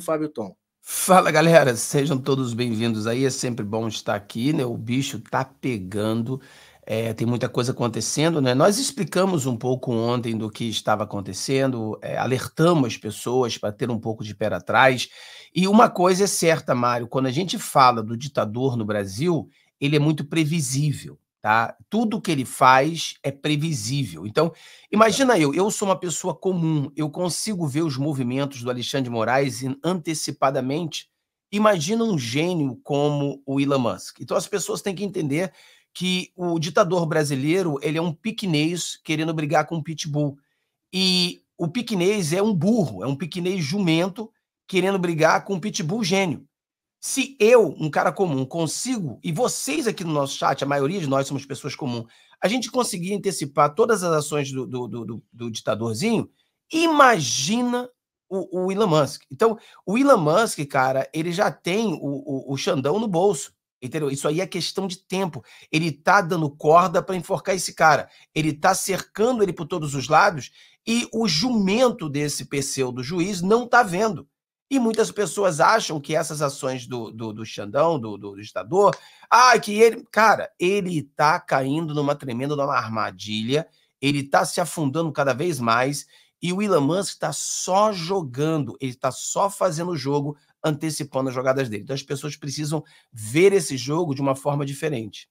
Fábio Tom. Fala galera, sejam todos bem-vindos aí. É sempre bom estar aqui, né? O bicho tá pegando, é, tem muita coisa acontecendo, né? Nós explicamos um pouco ontem do que estava acontecendo, é, alertamos as pessoas para ter um pouco de pé atrás. E uma coisa é certa, Mário, quando a gente fala do ditador no Brasil, ele é muito previsível. Tá? Tudo que ele faz é previsível. Então, imagina eu, eu sou uma pessoa comum, eu consigo ver os movimentos do Alexandre de Moraes antecipadamente. Imagina um gênio como o Elon Musk. Então, as pessoas têm que entender que o ditador brasileiro ele é um piquenês querendo brigar com um pitbull. E o piquenês é um burro, é um piquenês jumento querendo brigar com um pitbull gênio. Se eu, um cara comum, consigo, e vocês aqui no nosso chat, a maioria de nós somos pessoas comuns, a gente conseguir antecipar todas as ações do, do, do, do ditadorzinho, imagina o, o, Elon Musk. Então, o Elon Musk, cara, ele já tem o, o, o Xandão no bolso. Entendeu? Isso aí é questão de tempo. Ele tá dando corda para enforcar esse cara. Ele tá cercando ele por todos os lados e o jumento desse pseudo juiz não tá vendo. E muitas pessoas acham que essas ações do, do, do Xandão, do, do, do ditador, ah, que ele. Cara, ele está caindo numa tremenda numa armadilha, ele está se afundando cada vez mais, e o Elon Musk está só jogando, ele está só fazendo o jogo, antecipando as jogadas dele. Então as pessoas precisam ver esse jogo de uma forma diferente.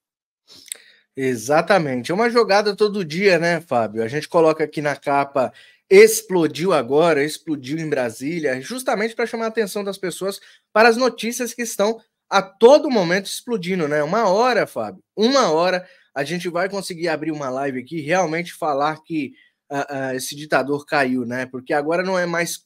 Exatamente. É uma jogada todo dia, né, Fábio? A gente coloca aqui na capa explodiu agora, explodiu em Brasília, justamente para chamar a atenção das pessoas para as notícias que estão a todo momento explodindo, né? Uma hora, Fábio, uma hora a gente vai conseguir abrir uma live aqui realmente falar que uh, uh, esse ditador caiu, né? Porque agora não é mais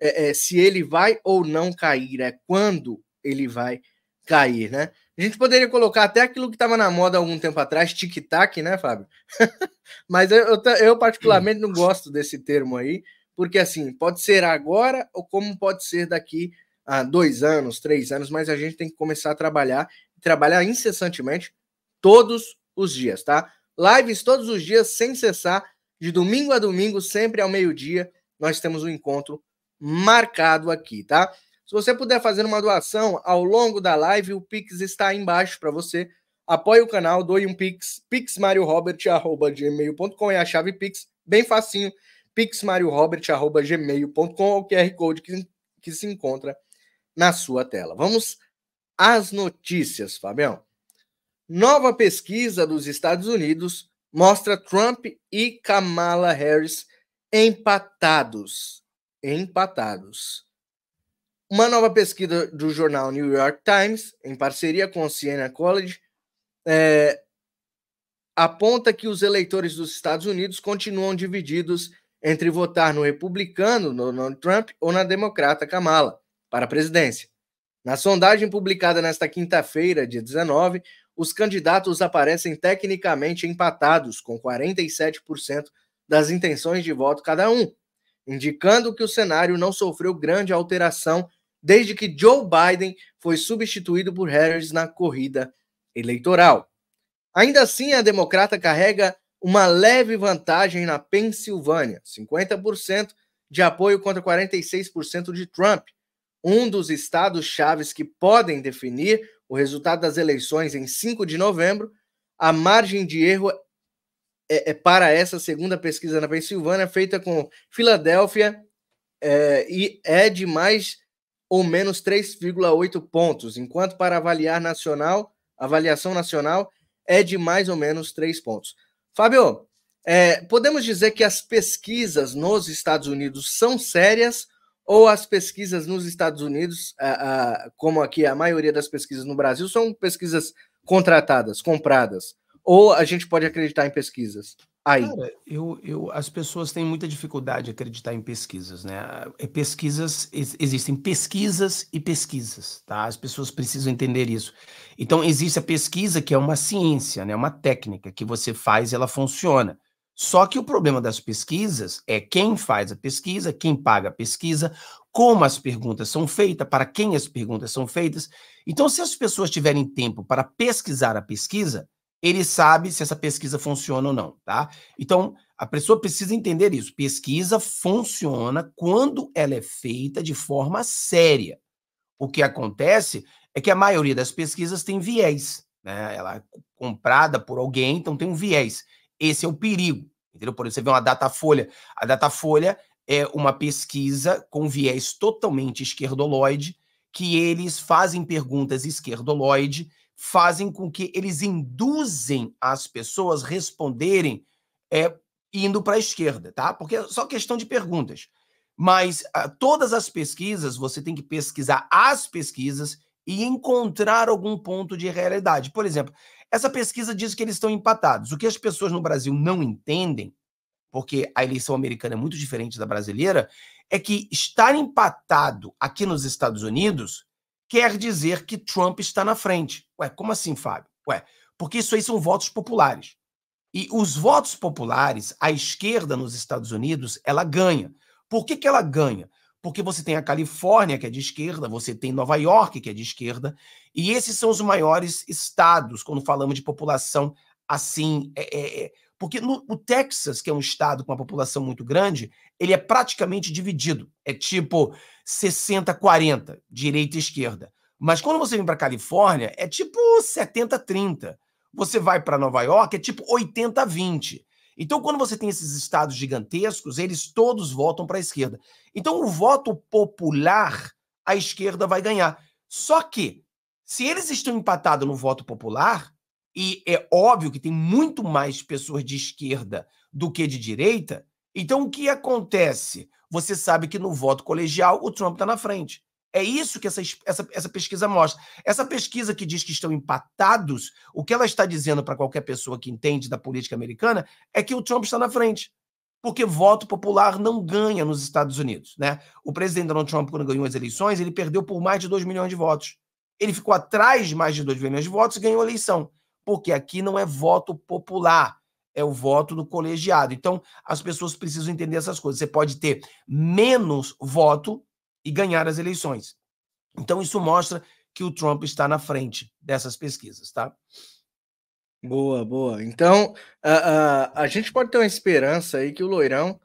é, é, se ele vai ou não cair, é quando ele vai cair, né? A gente poderia colocar até aquilo que estava na moda há algum tempo atrás, tic-tac, né, Fábio? Mas eu, eu, eu, particularmente não gosto desse termo aí, porque assim, pode ser agora ou como pode ser daqui a dois anos, três anos, mas a gente tem que começar a trabalhar, trabalhar incessantemente todos os dias, tá? Lives todos os dias, sem cessar, de domingo a domingo, sempre ao meio-dia, nós temos um encontro marcado aqui, tá? Se você puder fazer uma doação ao longo da live, o Pix está aí embaixo para você. Apoie o canal, doe um Pix, pixmariorobert.gmail.com é a chave Pix, bem facinho, pixmariorobert.gmail.com é o QR Code que, que se encontra na sua tela. Vamos às notícias, Fabião. Nova pesquisa dos Estados Unidos mostra Trump e Kamala Harris empatados. Empatados. Uma nova pesquisa do jornal New York Times, em parceria com o Siena College, é, aponta que os eleitores dos Estados Unidos continuam divididos entre votar no republicano Donald Trump ou na democrata Kamala para a presidência. Na sondagem publicada nesta quinta-feira, dia 19, os candidatos aparecem tecnicamente empatados, com 47% das intenções de voto cada um, indicando que o cenário não sofreu grande alteração desde que Joe Biden foi substituído por Harris na corrida eleitoral. Ainda assim, a democrata carrega uma leve vantagem na Pensilvânia, 50% de apoio contra 46% de Trump, um dos estados chaves que podem definir o resultado das eleições em 5 de novembro. A margem de erro é, é para essa segunda pesquisa na Pensilvânia, feita com Filadélfia, é, e é de mais ou menos 3,8 pontos, enquanto para avaliar nacional, avaliação nacional é de mais ou menos 3 pontos. Fábio, é, podemos dizer que as pesquisas nos Estados Unidos são sérias ou as pesquisas nos Estados Unidos, a, a, como aqui a maioria das pesquisas no Brasil, são pesquisas contratadas, compradas? Ou a gente pode acreditar em pesquisas? aí? Cara, eu, eu, as pessoas têm muita dificuldade de acreditar em pesquisas, né? É, pesquisas, existem pesquisas e pesquisas, tá? As pessoas precisam entender isso. Então, existe a pesquisa, que é uma ciência, né? Uma técnica que você faz e ela funciona. Só que o problema das pesquisas é quem faz a pesquisa, quem paga a pesquisa, como as perguntas são feitas, para quem as perguntas são feitas. Então, se as pessoas tiverem tempo para pesquisar a pesquisa, ele sabe se essa pesquisa funciona ou não, tá? Então, a pessoa precisa entender isso. Pesquisa funciona quando ela é feita de forma séria. O que acontece é que a maioria das pesquisas tem viés, né? Ela é comprada por alguém, então tem um viés. Esse é o perigo, entendeu? Por exemplo, você vê uma Datafolha. A Datafolha é uma pesquisa com viés totalmente esquerdoloide, que eles fazem perguntas esquerdoloide, fazem com que eles induzem as pessoas responderem é, indo para a esquerda, tá? Porque é só questão de perguntas. Mas a, ah, todas as pesquisas, você tem que pesquisar as pesquisas e encontrar algum ponto de realidade. Por exemplo, essa pesquisa diz que eles estão empatados. O que as pessoas no Brasil não entendem, porque a eleição americana é muito diferente da brasileira, é que estar empatado aqui nos Estados Unidos quer dizer que Trump está na frente. Ué, como assim, Fábio? Ué, porque isso aí são votos populares. E os votos populares, a esquerda nos Estados Unidos, ela ganha. Por que, que ela ganha? Porque você tem a Califórnia, que é de esquerda, você tem Nova York, que é de esquerda, e esses são os maiores estados quando falamos de população assim. É, é, é. porque no, o Texas, que é um estado com uma população muito grande, ele é praticamente dividido. É tipo 60-40, direita e esquerda. Mas quando você vem para Califórnia, é tipo 70-30. Você vai para Nova York, é tipo 80-20. Então, quando você tem esses estados gigantescos, eles todos votam para a esquerda. Então, o voto popular, a esquerda vai ganhar. Só que, se eles estão empatados no voto popular, e é óbvio que tem muito mais pessoas de esquerda do que de direita, então, o que acontece? Você sabe que no voto colegial o Trump está na frente. É isso que essa, essa, essa pesquisa mostra. Essa pesquisa que diz que estão empatados, o que ela está dizendo para qualquer pessoa que entende da política americana é que o Trump está na frente porque voto popular não ganha nos Estados Unidos. Né? O presidente Donald Trump, quando ganhou as eleições, ele perdeu por mais de 2 milhões de votos. Ele ficou atrás de mais de 2 milhões de votos e ganhou a eleição, porque aqui não é voto popular é o voto do colegiado. Então, as pessoas precisam entender essas coisas. Você pode ter menos voto e ganhar as eleições. Então, isso mostra que o Trump está na frente dessas pesquisas, tá? Boa, boa. Então, a, a, a gente pode ter uma esperança aí que o Loirão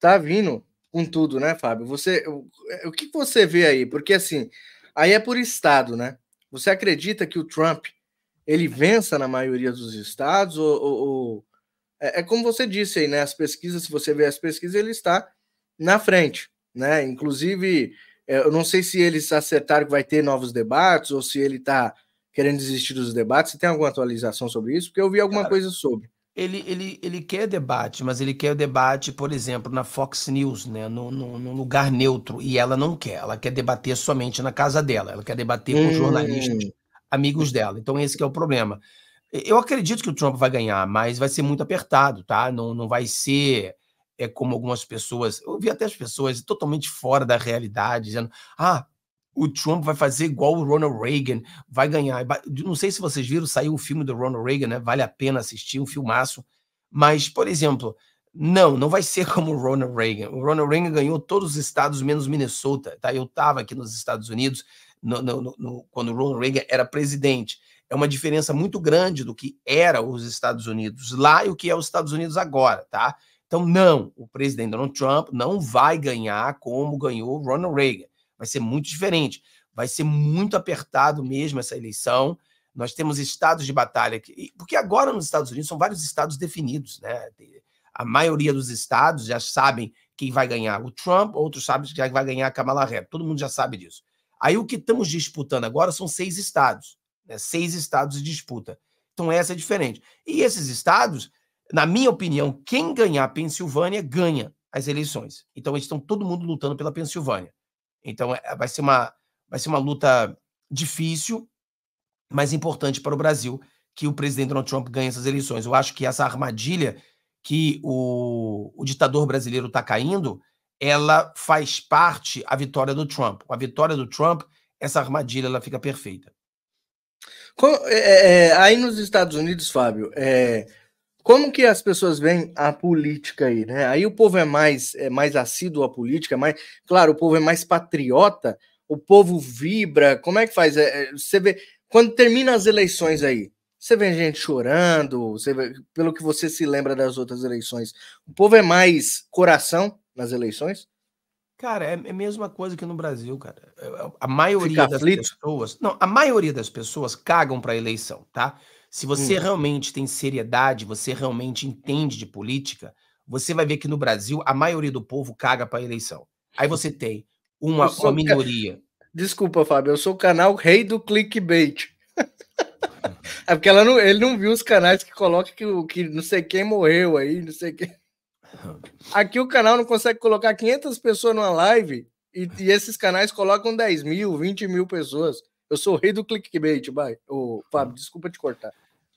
tá vindo com tudo, né, Fábio? Você, o, é, o que você vê aí? Porque, assim, aí é por estado, né? Você acredita que o Trump ele vença na maioria dos estados ou, ou, é, é, como você disse aí, né? As pesquisas, se você ver as pesquisas, ele está na frente, né? Inclusive, é, eu não sei se eles acertaram que vai ter novos debates ou se ele está querendo desistir dos debates. Você tem alguma atualização sobre isso? Porque eu vi alguma Cara, coisa sobre. Ele, ele, ele quer debate, mas ele quer o debate, por exemplo, na Fox News, né? num, lugar neutro. E ela não quer. Ela quer debater somente na casa dela. Ela quer debater com hum. jornalistas, amigos dela. Então, esse é o problema. Eu acredito que o Trump vai ganhar, mas vai ser muito apertado, tá? Não, não vai ser é como algumas pessoas. Eu vi até as pessoas totalmente fora da realidade, dizendo: ah, o Trump vai fazer igual o Ronald Reagan, vai ganhar. Não sei se vocês viram, saiu o filme do Ronald Reagan, né? Vale a pena assistir, um filmaço. Mas, por exemplo, não, não vai ser como o Ronald Reagan. O Ronald Reagan ganhou todos os estados, menos Minnesota, tá? Eu estava aqui nos Estados Unidos no, no, no, quando o Ronald Reagan era presidente é uma diferença muito grande do que era os Estados Unidos lá e o que é os Estados Unidos agora, tá? Então, não, o presidente Donald Trump não vai ganhar como ganhou Ronald Reagan. Vai ser muito diferente. Vai ser muito apertado mesmo essa eleição. Nós temos estados de batalha. Que, porque agora nos Estados Unidos são vários estados definidos, né? A maioria dos estados já sabem quem vai ganhar o Trump, outros sabem que já vai ganhar a Kamala Harris. Todo mundo já sabe disso. Aí o que estamos disputando agora são seis estados. Né? Seis estados de disputa. Então, essa é diferente. E esses estados, na minha opinião, quem ganhar a Pensilvânia ganha as eleições. Então, eles estão todo mundo lutando pela Pensilvânia. Então, é, vai ser uma, vai ser uma luta difícil, mas importante para o Brasil que o presidente Donald Trump ganhe essas eleições. Eu acho que essa armadilha que o, o ditador brasileiro está caindo, ela faz parte a vitória do Trump. Com a vitória do Trump, essa armadilha ela fica perfeita. É, é, é, aí nos Estados Unidos, Fábio, é, como que as pessoas veem a política aí, né? Aí o povo é mais, é mais assíduo à política, é mais, claro, o povo é mais patriota, o povo vibra. Como é que faz? você vê quando termina as eleições aí, você vê gente chorando, você vê, pelo que você se lembra das outras eleições, o povo é mais coração nas eleições? Cara, é, é a mesma coisa que no Brasil, cara. É, é, a maioria Fica das aflito? pessoas. Não, a maioria das pessoas cagam para eleição, tá? Se você hum. realmente tem seriedade, você realmente entende de política, você vai ver que no Brasil a maioria do povo caga para eleição. Aí você tem uma, uma minoria. Desculpa, Fábio, eu sou o canal rei do clickbait. é porque não, ele não viu os canais que colocam que, que não sei quem morreu aí, não sei quem. Aqui o canal não consegue colocar 500 pessoas numa live e, e esses canais colocam 10 mil, 20 mil pessoas. Eu sou o rei do clickbait, vai. Ô, Fábio, desculpa te cortar.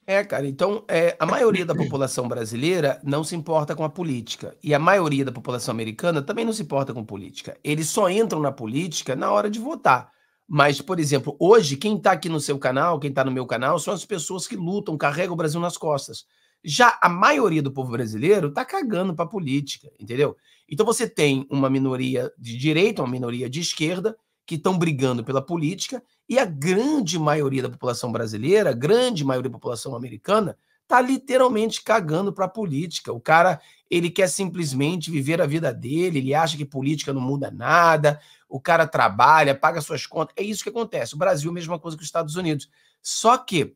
É, cara, então é, a maioria da população brasileira não se importa com a política. E a maioria da população americana também não se importa com política. Eles só entram na política na hora de votar. Mas, por exemplo, hoje, quem está aqui no seu canal, quem está no meu canal, são as pessoas que lutam, carregam o Brasil nas costas. Já a maioria do povo brasileiro está cagando para política, entendeu? Então você tem uma minoria de direita, uma minoria de esquerda, que estão brigando pela política, e a grande maioria da população brasileira, a grande maioria da população americana, está literalmente cagando para a política. O cara, ele quer simplesmente viver a vida dele, ele acha que política não muda nada, o cara trabalha, paga suas contas. É isso que acontece. O Brasil, mesma coisa que os Estados Unidos. Só que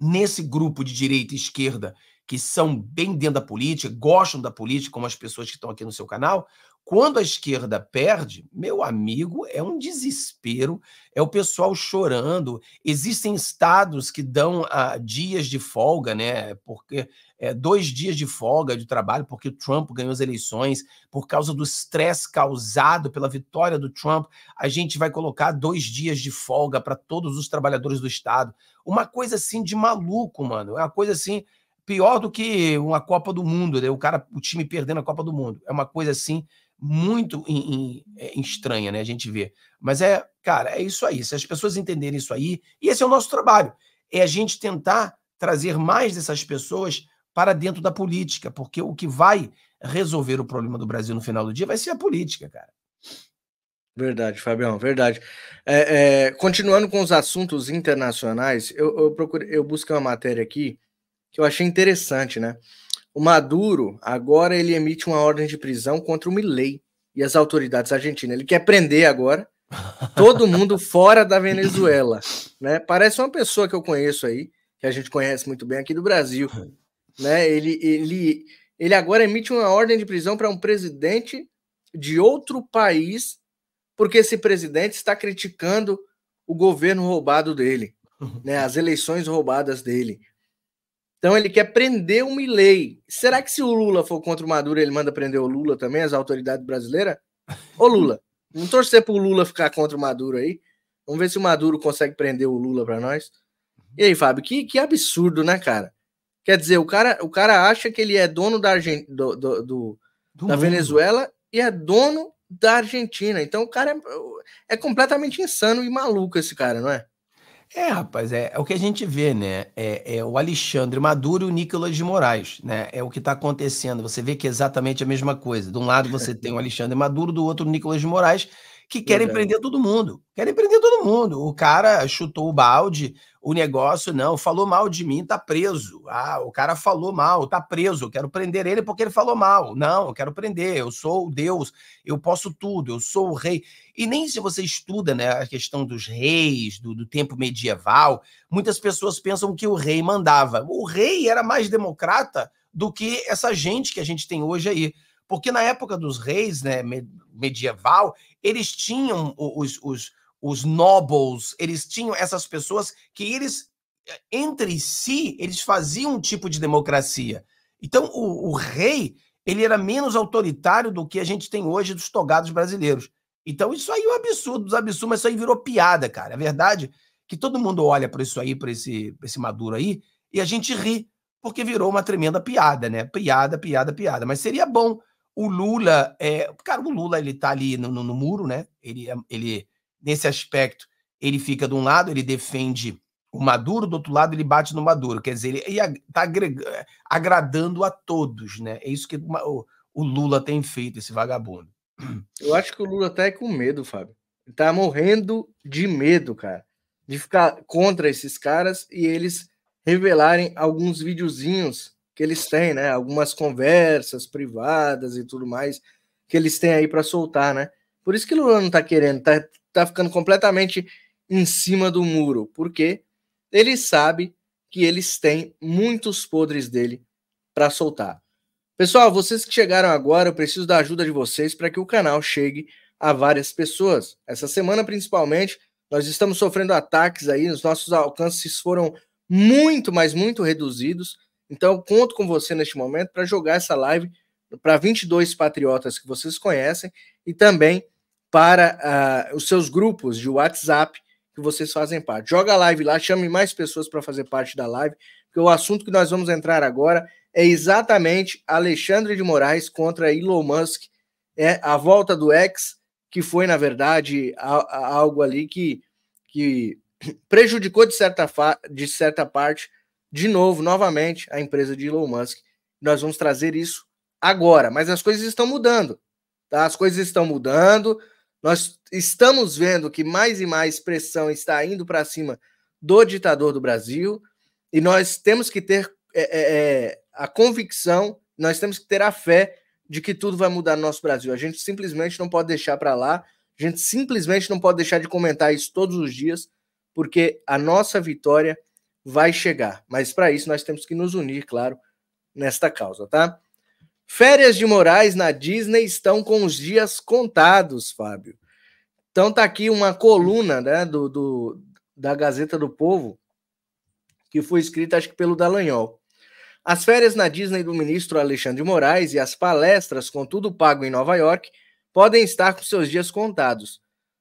nesse grupo de direita e esquerda que são bem dentro da política, gostam da política, como as pessoas que estão aqui no seu canal, quando a esquerda perde, meu amigo, é um desespero, é o pessoal chorando. Existem estados que dão ah, dias de folga, né? Porque é, dois dias de folga de trabalho, porque o Trump ganhou as eleições, por causa do estresse causado pela vitória do Trump, a gente vai colocar dois dias de folga para todos os trabalhadores do estado. Uma coisa assim de maluco, mano. É uma coisa assim pior do que uma Copa do Mundo, né? o cara, o time perdendo a Copa do Mundo. É uma coisa assim muito em, é, em, estranha, né? A gente vê. Mas é, cara, é isso aí. Se as pessoas entenderem isso aí, e esse é o nosso trabalho, é a gente tentar trazer mais dessas pessoas para dentro da política, porque o que vai resolver o problema do Brasil no final do dia vai ser a política, cara. Verdade, Fabião, verdade. É, é, continuando com os assuntos internacionais, eu, eu procurei, eu busquei uma matéria aqui que eu achei interessante, né? O Maduro agora ele emite uma ordem de prisão contra o Milley e as autoridades argentinas. Ele quer prender agora todo mundo fora da Venezuela, né? Parece uma pessoa que eu conheço aí, que a gente conhece muito bem aqui do Brasil, né? Ele ele ele agora emite uma ordem de prisão para um presidente de outro país porque esse presidente está criticando o governo roubado dele, né? As eleições roubadas dele, então ele quer prender o Milley. Será que se o Lula for contra o Maduro, ele manda prender o Lula também, as autoridades brasileiras? Ô Lula, vamos torcer pro Lula ficar contra o Maduro aí. Vamos ver se o Maduro consegue prender o Lula para nós. E aí, Fábio, que, que absurdo, né, cara? Quer dizer, o cara, o cara acha que ele é dono da, Argen... do, do, do, do da Venezuela e é dono da Argentina. Então o cara é, é completamente insano e maluco esse cara, não é? É, rapaz, é, é o que a gente vê, né? É, é o Alexandre Maduro e o Nicolas de Moraes, né? É o que está acontecendo. Você vê que é exatamente a mesma coisa. De um lado você tem o Alexandre Maduro, do outro o Nicolas de Moraes, que querem é. prender todo mundo. Querem prender todo mundo. O cara chutou o balde, o negócio não, falou mal de mim, tá preso. Ah, o cara falou mal, tá preso. Eu quero prender ele porque ele falou mal. Não, eu quero prender. Eu sou o Deus, eu posso tudo, eu sou o rei. E nem se você estuda né, a questão dos reis, do, do tempo medieval, muitas pessoas pensam que o rei mandava. O rei era mais democrata do que essa gente que a gente tem hoje aí. Porque na época dos reis né, medieval, eles tinham os, os, os nobles, eles tinham essas pessoas que eles, eh, entre si, eles faziam um tipo de democracia. Então, o, o rei, ele era menos autoritário do que a gente tem hoje dos togados brasileiros. Então, isso aí é um absurdo, dos absurdos, mas isso aí virou piada, cara. É verdade que todo mundo olha para isso aí, para esse, pra esse Maduro aí, e a gente ri, porque virou uma tremenda piada, né? Piada, piada, piada. Mas seria bom o Lula, é, cara, o Lula ele tá ali no, no, no muro, né? Ele, é, ele, nesse aspecto, ele fica de um lado, ele defende o Maduro, do outro lado ele bate no Maduro. Quer dizer, ele está eh, agradando a todos, né? É isso que o, o, Lula tem feito, esse vagabundo. Eu acho que o Lula tá é com medo, Fábio. Ele tá morrendo de medo, cara, de ficar contra esses caras e eles revelarem alguns videozinhos que eles têm, né? Algumas conversas privadas e tudo mais que eles têm aí para soltar, né? Por isso que Lula não está querendo, tá, tá ficando completamente em cima do muro, porque ele sabe que eles têm muitos podres dele para soltar. Pessoal, vocês que chegaram agora, eu preciso da ajuda de vocês para que o canal chegue a várias pessoas. Essa semana, principalmente, nós estamos sofrendo ataques aí, os nossos alcances foram muito, mas muito reduzidos. Então, conto com você neste momento para jogar essa live para 22 patriotas que vocês conhecem e também para uh, os seus grupos de WhatsApp que vocês fazem parte. Joga a live lá, chame mais pessoas para fazer parte da live, porque o assunto que nós vamos entrar agora é exatamente Alexandre de Moraes contra Elon Musk, é a volta do ex, que foi, na verdade, a, a algo ali que, que prejudicou de certa, fa, de certa parte de novo, novamente, a empresa de Elon Musk. Nós vamos trazer isso agora, mas as coisas estão mudando. Tá? As coisas estão mudando. Nós estamos vendo que mais e mais pressão está indo para cima do ditador do Brasil e nós temos que ter é, é, é, a convicção, nós temos que ter a fé de que tudo vai mudar no nosso Brasil. A gente simplesmente não pode deixar para lá, a gente simplesmente não pode deixar de comentar isso todos os dias, porque a nossa vitória vai chegar. Mas para isso nós temos que nos unir, claro, nesta causa, tá? Férias de Moraes na Disney estão com os dias contados, Fábio. Então tá aqui uma coluna, né, do, do da Gazeta do Povo, que foi escrita acho que pelo Dallagnol. As férias na Disney do ministro Alexandre Moraes e as palestras com tudo pago em Nova York podem estar com seus dias contados.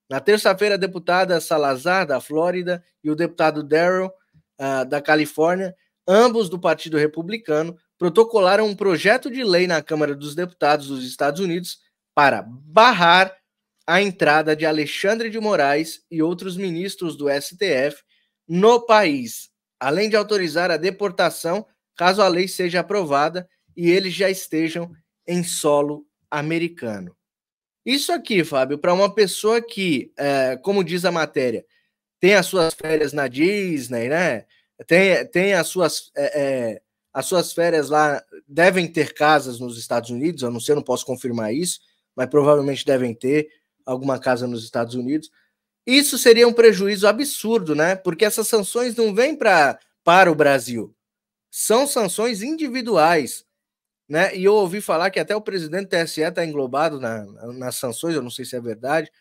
Na terça-feira, a deputada Salazar da Flórida e o deputado Darrell uh, da Califórnia, ambos do Partido Republicano, protocolaram um projeto de lei na Câmara dos Deputados dos Estados Unidos para barrar a entrada de Alexandre de Moraes e outros ministros do STF no país, além de autorizar a deportação caso a lei seja aprovada e eles já estejam em solo americano. Isso aqui, Fábio, para uma pessoa que, é, como diz a matéria, tem as suas férias na Disney, né? Tem, tem as suas. É, é, as suas férias lá devem ter casas nos Estados Unidos, eu não sei, eu não posso confirmar isso, mas provavelmente devem ter alguma casa nos Estados Unidos. Isso seria um prejuízo absurdo, né? Porque essas sanções não vêm pra, para o Brasil, são sanções individuais. Né? E eu ouvi falar que até o presidente TSE está englobado na, nas sanções, eu não sei se é verdade,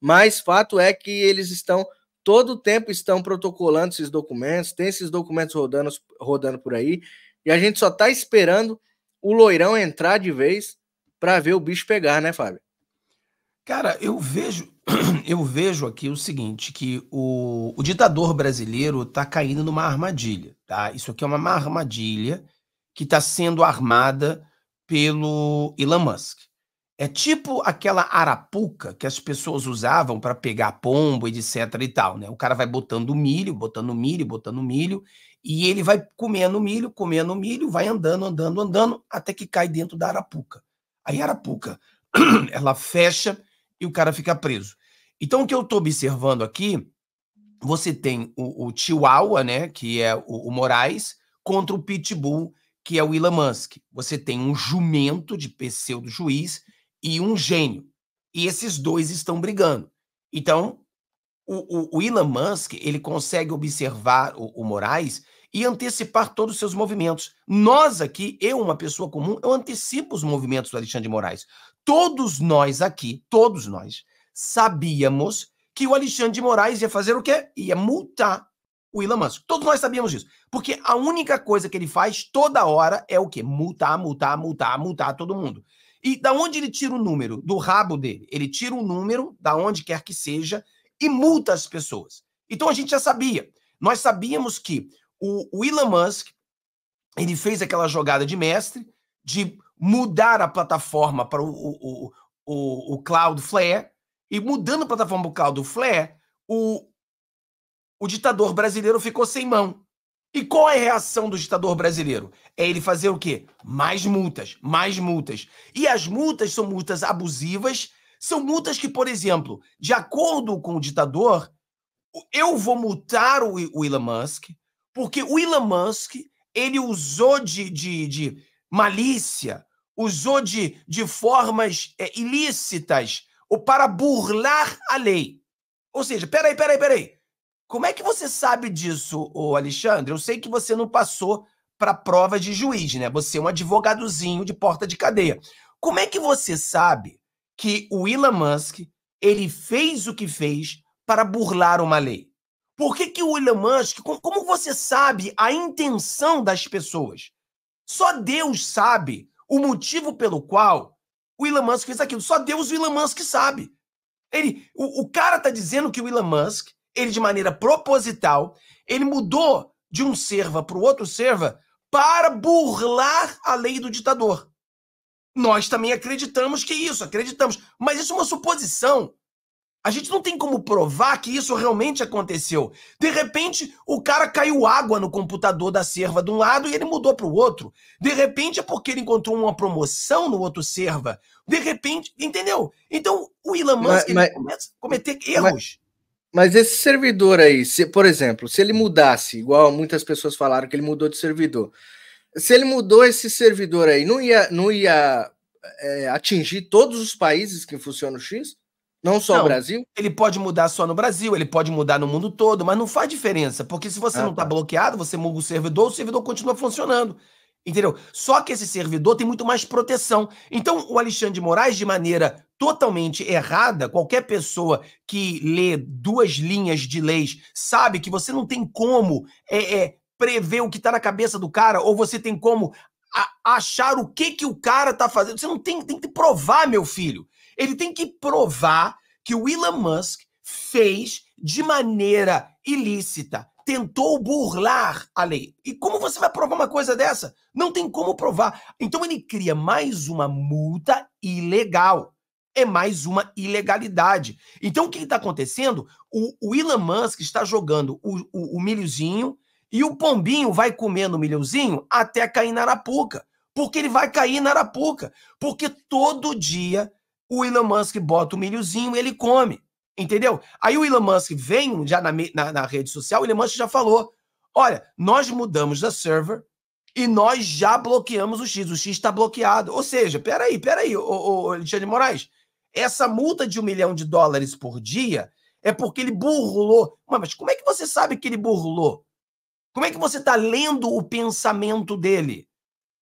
mas fato é que eles estão todo tempo estão protocolando esses documentos, tem esses documentos rodando, rodando por aí, e a gente só está esperando o loirão entrar de vez para ver o bicho pegar, né, Fábio? Cara, eu vejo, eu vejo aqui o seguinte, que o, o ditador brasileiro está caindo numa armadilha, tá? Isso aqui é uma armadilha que está sendo armada pelo Elon Musk. É tipo aquela arapuca que as pessoas usavam para pegar pombo, etc e tal, né? O cara vai botando milho, botando milho, botando milho, e ele vai comendo milho, comendo milho, vai andando, andando, andando, até que cai dentro da arapuca. Aí a arapuca, ela fecha e o cara fica preso. Então o que eu estou observando aqui, você tem o, o Chihuahua, né, que é o, o Moraes, contra o Pitbull, que é o Elon Musk. Você tem um jumento de pseudo-juiz e um gênio. E esses dois estão brigando. Então, o, o, o Elon Musk ele consegue observar o, o Moraes e antecipar todos os seus movimentos. Nós aqui, eu, uma pessoa comum, eu antecipo os movimentos do Alexandre de Moraes. Todos nós aqui, todos nós, sabíamos que o Alexandre de Moraes ia fazer o quê? Ia multar o Elon Musk. Todos nós sabíamos disso. Porque a única coisa que ele faz toda hora é o quê? Multar, multar, multar, multar todo mundo. E da onde ele tira o número? Do rabo dele. Ele tira o número, da onde quer que seja, e multa as pessoas. Então a gente já sabia. Nós sabíamos que o, o Elon Musk ele fez aquela jogada de mestre de mudar a plataforma para o, o, o, o Cloudflare, e mudando a plataforma para o Cloudflare, o, o ditador brasileiro ficou sem mão. E qual é a reação do ditador brasileiro? É ele fazer o quê? Mais multas, mais multas. E as multas são multas abusivas, são multas que, por exemplo, de acordo com o ditador, eu vou multar o, Elon Musk, porque o Elon Musk ele usou de, de, de malícia, usou de, de formas é, ilícitas para burlar a lei. Ou seja, peraí, peraí, peraí. Como é que você sabe disso, O Alexandre? Eu sei que você não passou para prova de juiz, né? Você é um advogadozinho de porta de cadeia. Como é que você sabe que o Elon Musk ele fez o que fez para burlar uma lei? Por que, que o Elon Musk, como você sabe a intenção das pessoas? Só Deus sabe o motivo pelo qual o Elon Musk fez aquilo. Só Deus e o Elon Musk sabe. Ele, o, o cara tá dizendo que o Elon Musk ele de maneira proposital, ele mudou de um serva para o outro serva para burlar a lei do ditador. Nós também acreditamos que isso, acreditamos, mas isso é uma suposição. A gente não tem como provar que isso realmente aconteceu. De repente, o cara caiu água no computador da serva de um lado e ele mudou para o outro. De repente, é porque ele encontrou uma promoção no outro serva. De repente, entendeu? Então, o Elon Musk mas, mas, cometer erros. Mas, mas esse servidor aí, se, por exemplo, se ele mudasse, igual muitas pessoas falaram que ele mudou de servidor, se ele mudou esse servidor aí, não ia, não ia é, atingir todos os países que funcionam o X? Não só não, o Brasil? Ele pode mudar só no Brasil, ele pode mudar no mundo todo, mas não faz diferença, porque se você ah, não está tá bloqueado, você muda o servidor, o servidor continua funcionando. Entendeu? Só que esse servidor tem muito mais proteção. Então, o Alexandre de Moraes, de maneira totalmente errada, qualquer pessoa que lê duas linhas de leis sabe que você não tem como é, é, prever o que está na cabeça do cara, ou você tem como a, achar o que, que o cara está fazendo. Você não tem, tem que provar, meu filho. Ele tem que provar que o Elon Musk fez de maneira ilícita, tentou burlar a lei. E como você vai provar uma coisa dessa? Não tem como provar. Então ele cria mais uma multa ilegal. É mais uma ilegalidade. Então o que está acontecendo? O, o, Elon Musk está jogando o, o, o milhozinho e o pombinho vai comendo o milhozinho até cair na arapuca. Porque ele vai cair na arapuca. Porque todo dia o Elon Musk bota o milhozinho e ele come. Entendeu? Aí o Elon Musk vem já na, na, na rede social, o Elon Musk já falou: olha, nós mudamos da server e nós já bloqueamos o X, o X está bloqueado. Ou seja, peraí, peraí, ô, ô, Alexandre Moraes, essa multa de um milhão de dólares por dia é porque ele burlou. Mas como é que você sabe que ele burlou? Como é que você está lendo o pensamento dele?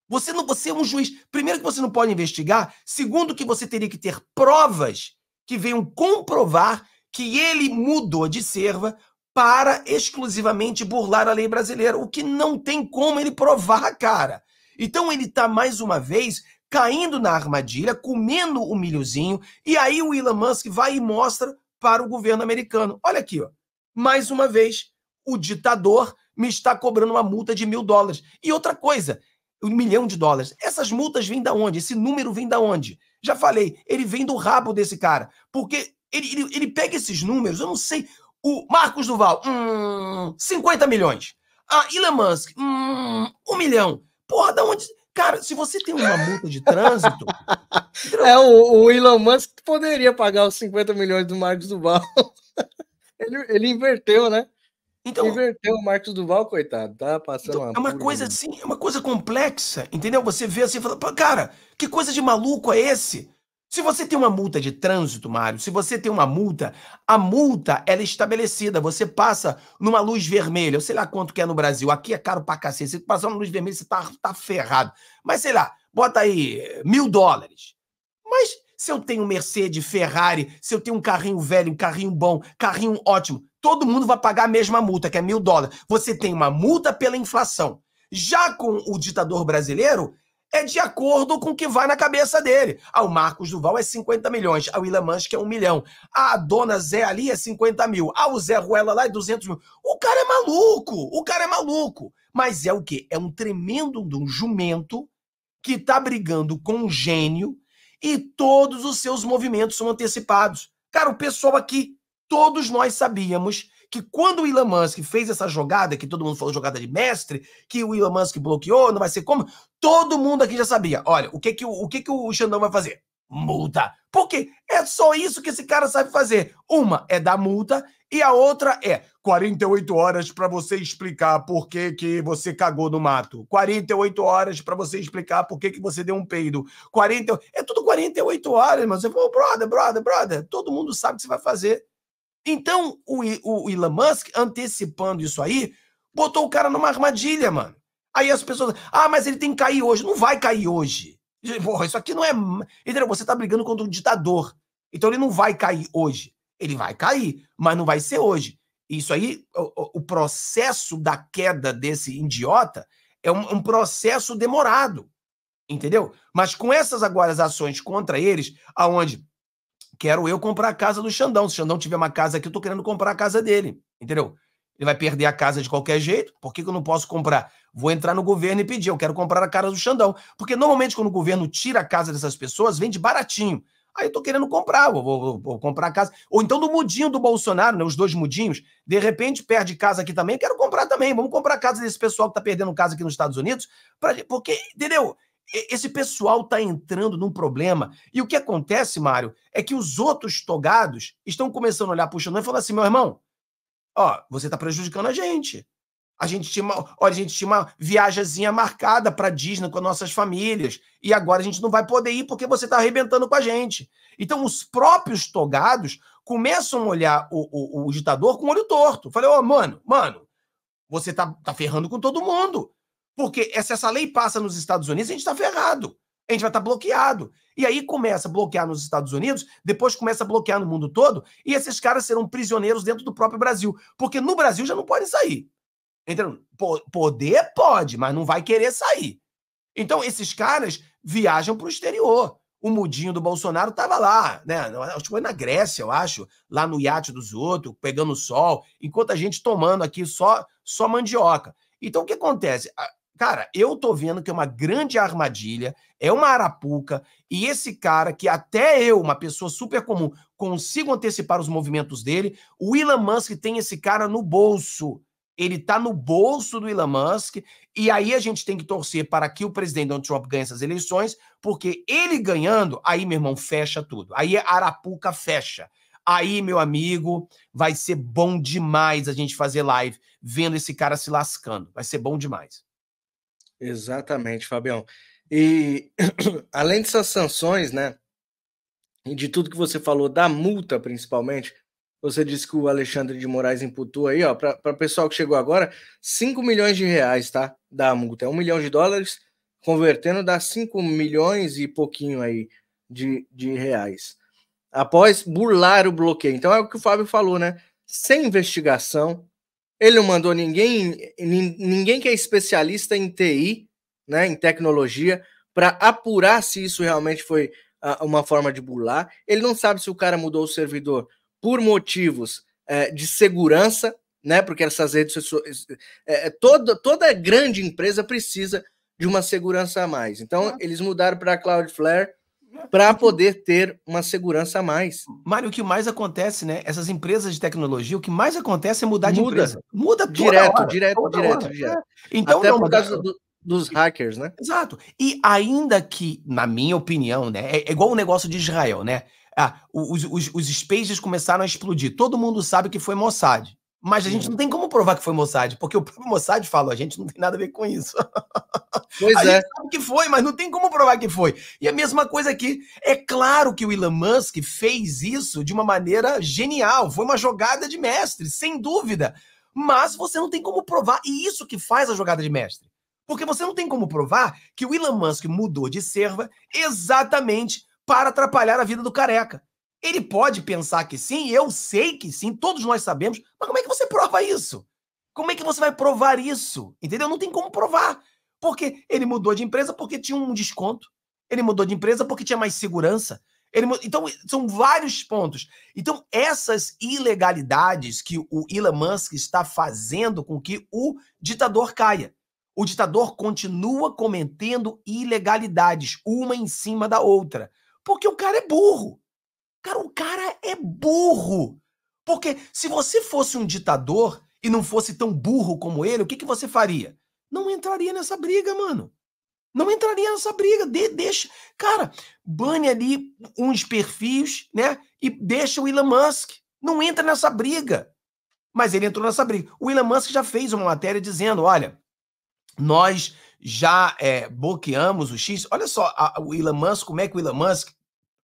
Você não, você é um juiz. Primeiro que você não pode investigar. Segundo que você teria que ter provas que venham comprovar que ele mudou de serva para exclusivamente burlar a lei brasileira, o que não tem como ele provar, cara. Então ele está mais uma vez caindo na armadilha, comendo o milhozinho, e aí o Elon Musk vai e mostra para o governo americano. Olha aqui, ó. mais uma vez, o ditador me está cobrando uma multa de mil dólares. E outra coisa, um milhão de dólares. Essas multas vêm da onde? Esse número vem da onde? Já falei, ele vem do rabo desse cara. Porque ele, ele, ele pega esses números, eu não sei. O Marcos Duval, hum, 50 milhões. A Elon Musk, hum, um milhão. Porra, da onde. Cara, se você tem uma multa de trânsito. é, o, o, Elon Musk poderia pagar os 50 milhões do Marcos Duval. ele, ele inverteu, né? Então, Inverteu o Marcos Duval, coitado, tá passando então, uma É uma coisa assim, é uma coisa complexa, entendeu? Você vê assim e fala, cara, que coisa de maluco é esse? Se você tem uma multa de trânsito, Mário, se você tem uma multa, a multa ela é estabelecida. Você passa numa luz vermelha, eu sei lá quanto que é no Brasil, aqui é caro pra cacete. Se você passar numa luz vermelha, você tá, tá ferrado. Mas sei lá, bota aí eh, mil dólares. Mas se eu tenho Mercedes, Ferrari, se eu tenho um carrinho velho, um carrinho bom, carrinho ótimo, todo mundo vai pagar a mesma multa, que é mil dólares. Você tem uma multa pela inflação. Já com o ditador brasileiro, é de acordo com o que vai na cabeça dele. Ah, o Marcos Duval é 50 milhões, a Willa que é 1 milhão, ah, a dona Zé ali é 50 mil, Ah, o Zé Ruela lá é 200 mil. O cara é maluco, o cara é maluco. Mas é o quê? É um tremendo um jumento que tá brigando com um gênio e todos os seus movimentos são antecipados. Cara, o pessoal aqui todos nós sabíamos que quando o Elon Musk fez essa jogada, que todo mundo falou jogada de mestre, que o Elon Musk bloqueou, não vai ser como, todo mundo aqui já sabia. Olha, o que que o, o que que o Xandão vai fazer? Multa. Por quê? é só isso que esse cara sabe fazer. Uma é dar multa e a outra é 48 horas para você explicar por que, que você cagou no mato. 48 horas para você explicar por que, que você deu um peido. 40... É tudo 48 horas, mas você falou, brother, brother, brother. Todo mundo sabe o que você vai fazer então, o, o Elon Musk, antecipando isso aí, botou o cara numa armadilha, mano. Aí as pessoas, ah, mas ele tem que cair hoje. Não vai cair hoje. Porra, isso aqui não é. Entendeu? Você tá brigando contra um ditador. Então ele não vai cair hoje. Ele vai cair, mas não vai ser hoje. Isso aí, o, o processo da queda desse idiota é um, um, processo demorado. Entendeu? Mas com essas agora as ações contra eles, aonde quero eu comprar a casa do Xandão. Se o Xandão tiver uma casa aqui, eu tô querendo comprar a casa dele, entendeu? Ele vai perder a casa de qualquer jeito, por que, que eu não posso comprar? Vou entrar no governo e pedir, eu quero comprar a casa do Xandão. Porque normalmente quando o governo tira a casa dessas pessoas, vende baratinho. Aí eu tô querendo comprar, vou, vou, vou, comprar a casa. Ou então do mudinho do Bolsonaro, né? Os dois mudinhos, de repente perde casa aqui também, quero comprar também. Vamos comprar a casa desse pessoal que tá perdendo casa aqui nos Estados Unidos. Pra, porque, entendeu? Esse pessoal está entrando num problema. E o que acontece, Mário, é que os outros togados estão começando a olhar para o e falar assim: meu irmão, ó, você está prejudicando a gente. A gente tinha uma, olha, a gente tinha uma viagemzinha marcada para Disney com as nossas famílias e agora a gente não vai poder ir porque você está arrebentando com a gente. Então os próprios togados começam a olhar o, o, o ditador com o olho torto. Falei, ô, oh, mano, mano, você tá, tá ferrando com todo mundo. Porque é, se essa lei passa nos Estados Unidos, a gente está ferrado. A gente vai estar tá bloqueado. E aí começa a bloquear nos Estados Unidos, depois começa a bloquear no mundo todo, e esses caras serão prisioneiros dentro do próprio Brasil. Porque no Brasil já não podem sair. Entendeu? Poder pode, mas não vai querer sair. Então, esses caras viajam para o exterior. O mudinho do Bolsonaro estava lá, né? Acho que foi na Grécia, eu acho, lá no iate dos outros, pegando sol, enquanto a gente tomando aqui só, só mandioca. Então, o que acontece? Cara, eu tô vendo que é uma grande armadilha, é uma arapuca, e esse cara, que até eu, uma pessoa super comum, consigo antecipar os movimentos dele, o Elon Musk tem esse cara no bolso. Ele tá no bolso do Elon Musk, e aí a gente tem que torcer para que o presidente Donald Trump ganhe essas eleições, porque ele ganhando, aí, meu irmão, fecha tudo. Aí a arapuca fecha. Aí, meu amigo, vai ser bom demais a gente fazer live vendo esse cara se lascando. Vai ser bom demais. Exatamente, Fabião. E além dessas sanções, né? E de tudo que você falou, da multa principalmente, você disse que o Alexandre de Moraes imputou aí, ó, para o pessoal que chegou agora, 5 milhões de reais, tá? Da multa. É 1 milhão de dólares, convertendo dá 5 milhões e pouquinho aí de, de reais. Após burlar o bloqueio. Então é o que o Fábio falou, né? Sem investigação, ele não mandou ninguém, ninguém que é especialista em TI, né, em tecnologia, para apurar se isso realmente foi ah, uma forma de burlar. Ele não sabe se o cara mudou o servidor por motivos é, de segurança, né, porque essas redes sociais, é, é, toda toda grande empresa precisa de uma segurança a mais. Então eles mudaram para Cloudflare para poder ter uma segurança a mais. Mário, o que mais acontece, né? Essas empresas de tecnologia, o que mais acontece é mudar de Muda. empresa. Muda toda direto, hora, direto, toda direto, hora. direto. É. Então, Até não, por causa é- do, dos hackers, né? Exato. E ainda que, na minha opinião, né, é, é igual o negócio de Israel, né? Ah, os, os, os começaram a explodir. Todo mundo sabe que foi Mossad. Mas a gente não tem como provar que foi Mossad, porque o próprio Mossad fala, a gente não tem nada a ver com isso. Pois a é. gente sabe que foi, mas não tem como provar que foi. E a mesma coisa aqui. É claro que o Elon Musk fez isso de uma maneira genial, foi uma jogada de mestre, sem dúvida. Mas você não tem como provar, e isso que faz a jogada de mestre. Porque você não tem como provar que o Elon Musk mudou de serva exatamente para atrapalhar a vida do careca. Ele pode pensar que sim, eu sei que sim, todos nós sabemos, mas como é que você prova isso? Como é que você vai provar isso? Entendeu? Não tem como provar. Porque ele mudou de empresa porque tinha um desconto. Ele mudou de empresa porque tinha mais segurança. Ele, então, são vários pontos. Então, essas ilegalidades que o Elon Musk está fazendo com que o ditador caia. O ditador continua cometendo ilegalidades, uma em cima da outra. Porque o cara é burro. Cara, o cara é burro. Porque se você fosse um ditador e não fosse tão burro como ele, o que, que você faria? Não entraria nessa briga, mano. Não entraria nessa briga. De, deixa. Cara, bane ali uns perfis, né? E deixa o Elon Musk. Não entra nessa briga. Mas ele entrou nessa briga. O Elon Musk já fez uma matéria dizendo: olha, nós já é, bloqueamos o X. Olha só a, o Elon Musk, como é que o Elon Musk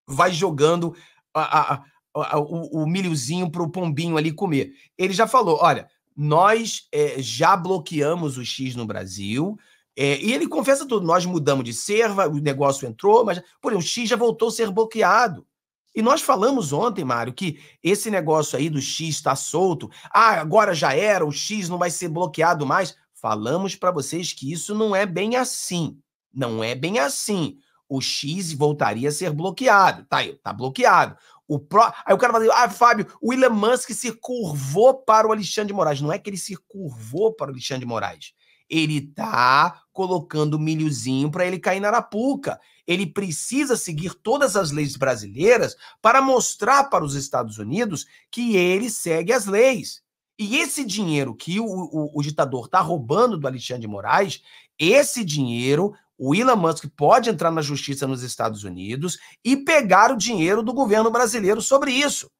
vai jogando a, a, o, o, milhozinho para o pombinho ali comer. Ele já falou: olha, nós é, já bloqueamos o X no Brasil. É, e ele confessa tudo: nós mudamos de serva, o negócio entrou, mas por exemplo, o X já voltou a ser bloqueado. E nós falamos ontem, Mário, que esse negócio aí do X está solto. Ah, agora já era, o X não vai ser bloqueado mais. Falamos para vocês que isso não é bem assim. Não é bem assim o X voltaria a ser bloqueado. Tá aí, tá bloqueado. O pró... Aí o cara dizer, assim, ah, Fábio, o Elon Musk se curvou para o Alexandre de Moraes. Não é que ele se curvou para o Alexandre de Moraes. Ele tá colocando milhozinho para ele cair na arapuca. Ele precisa seguir todas as leis brasileiras para mostrar para os Estados Unidos que ele segue as leis. E esse dinheiro que o, o, o ditador está roubando do Alexandre de Moraes, esse dinheiro o Elon Musk pode entrar na justiça nos Estados Unidos e pegar o dinheiro do governo brasileiro sobre isso.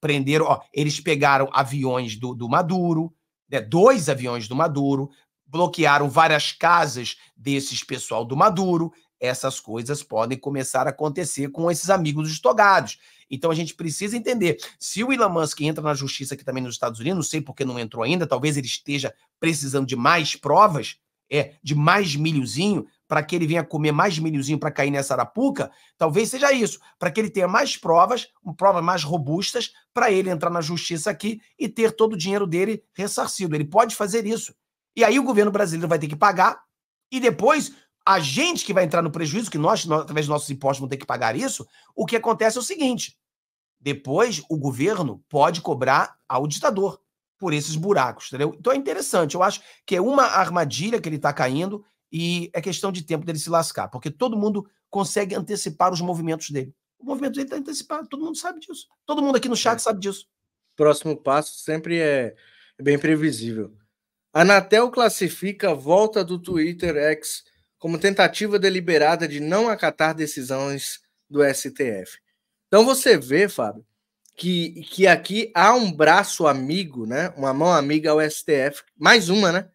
Prenderam, ó, eles pegaram aviões do, do Maduro, né, dois aviões do Maduro, bloquearam várias casas desses pessoal do Maduro. Essas coisas podem começar a acontecer com esses amigos estogados. Então a gente precisa entender. Se o Elon Musk entra na justiça aqui também nos Estados Unidos, não sei por que não entrou ainda, talvez ele esteja precisando de mais provas é de mais milhozinho, para que ele venha comer mais milhozinho para cair nessa arapuca, talvez seja isso, para que ele tenha mais provas, provas mais robustas, para ele entrar na justiça aqui e ter todo o dinheiro dele ressarcido. Ele pode fazer isso. E aí o governo brasileiro vai ter que pagar, e depois a gente que vai entrar no prejuízo, que nós, nós através dos nossos impostos, vamos ter que pagar isso. O que acontece é o seguinte: depois o governo pode cobrar ao ditador por esses buracos, entendeu? Então é interessante, eu acho que é uma armadilha que ele está caindo e é questão de tempo dele se lascar, porque todo mundo consegue antecipar os movimentos dele. O movimento dele está antecipado, todo mundo sabe disso. Todo mundo aqui no chat é. sabe disso. Próximo passo sempre é, é bem previsível. A Anatel classifica a volta do Twitter X como tentativa deliberada de não acatar decisões do STF. Então você vê, Fábio, que, que aqui há um braço amigo, né? Uma mão amiga ao STF, mais uma, né?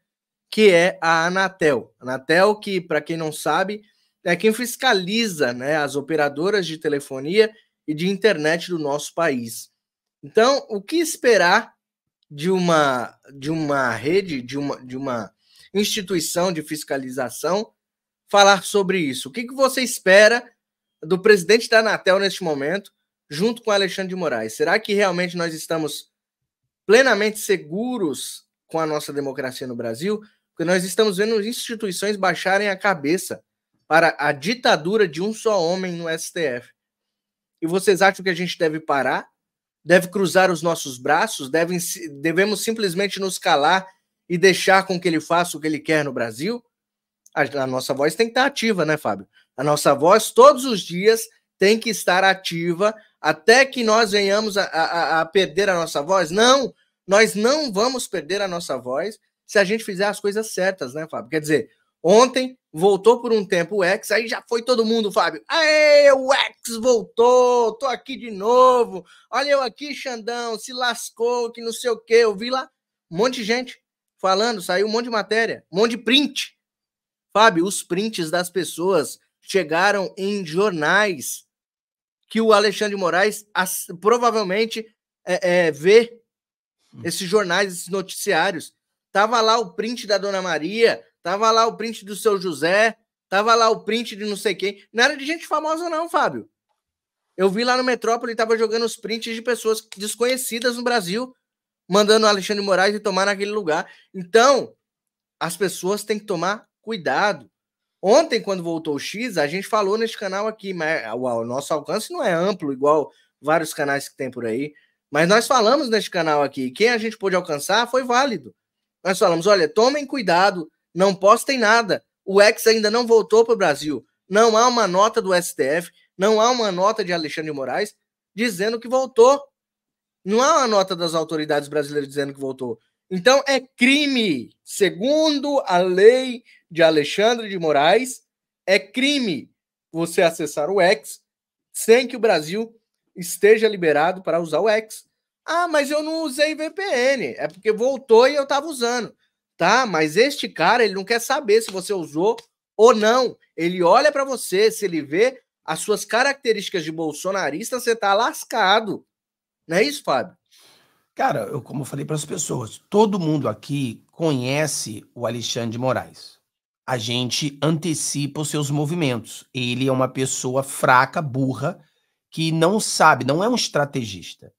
Que é a Anatel. Anatel, que, para quem não sabe, é quem fiscaliza né, as operadoras de telefonia e de internet do nosso país. Então, o que esperar de uma, de uma rede, de uma, de uma instituição de fiscalização falar sobre isso? O que, que você espera do presidente da Anatel neste momento? junto com Alexandre de Moraes. Será que realmente nós estamos plenamente seguros com a nossa democracia no Brasil? Porque nós estamos vendo instituições baixarem a cabeça para a ditadura de um só homem no STF. E vocês acham que a gente deve parar? Deve cruzar os nossos braços? devemos simplesmente nos calar e deixar com que ele faça o que ele quer no Brasil? A, a nossa voz tem que estar ativa, né, Fábio? A nossa voz todos os dias tem que estar ativa até que nós venhamos a, a, a perder a nossa voz? Não, nós não vamos perder a nossa voz se a gente fizer as coisas certas, né, Fábio? Quer dizer, ontem voltou por um tempo o X, aí já foi todo mundo, Fábio. Aê, o X voltou, tô aqui de novo. Olha eu aqui, Xandão, se lascou, que não sei o quê. Eu vi lá um monte de gente falando, saiu um monte de matéria, um monte de print. Fábio, os prints das pessoas chegaram em jornais que o Alexandre de Moraes as, provavelmente é, é, vê hum. esses jornais, esses noticiários. Tava lá o print da Dona Maria, tava lá o print do seu José, tava lá o print de não sei quem. Não era de gente famosa, não, Fábio. Eu vi lá no Metrópole, tava jogando os prints de pessoas desconhecidas no Brasil, mandando o Alexandre Moraes tomar naquele lugar. Então, as pessoas têm que tomar cuidado. Ontem, quando voltou o X, a gente falou neste canal aqui, mas ah, uau, o nosso alcance não é amplo, igual vários canais que tem por aí. Mas nós falamos neste canal aqui, quem a gente pôde alcançar foi válido. Nós falamos: olha, tomem cuidado, não postem nada. O ex ainda não voltou para o Brasil. Não há uma nota do STF, não há uma nota de Alexandre Moraes dizendo que voltou. Não há uma nota das autoridades brasileiras dizendo que voltou. Então é crime, segundo a lei de Alexandre de Moraes, é crime você acessar o X sem que o Brasil esteja liberado para usar o X. Ah, mas eu não usei VPN, é porque voltou e eu estava usando. Tá, mas este cara, ele não quer saber se você usou ou não. Ele olha para você, se ele vê as suas características de bolsonarista, você está lascado. Não é isso, Fábio? Cara, eu, como eu falei para as pessoas, todo mundo aqui conhece o Alexandre de Moraes. A gente antecipa os seus movimentos. Ele é uma pessoa fraca, burra, que não sabe, não é um estrategista.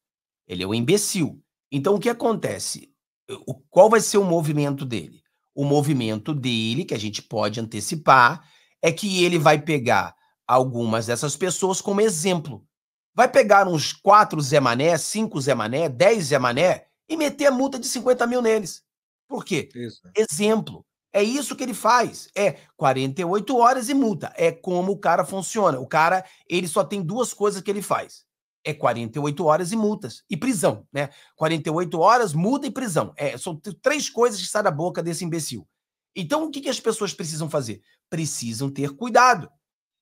Ele é um imbecil. Então, o que acontece? O, qual vai ser o movimento dele? O movimento dele, que a gente pode antecipar, é que ele vai pegar algumas dessas pessoas como exemplo vai pegar uns quatro Zé Mané, cinco Zé Mané, dez Zé Mané e meter a multa de 50 mil neles. Por quê? Isso. Exemplo. É isso que ele faz. É 48 horas e multa. É como o cara funciona. O cara, ele só tem duas coisas que ele faz. É 48 horas e multas. E prisão, né? 48 horas, multa e prisão. É, são três coisas que saem da boca desse imbecil. Então, o que, que as pessoas precisam fazer? Precisam ter cuidado.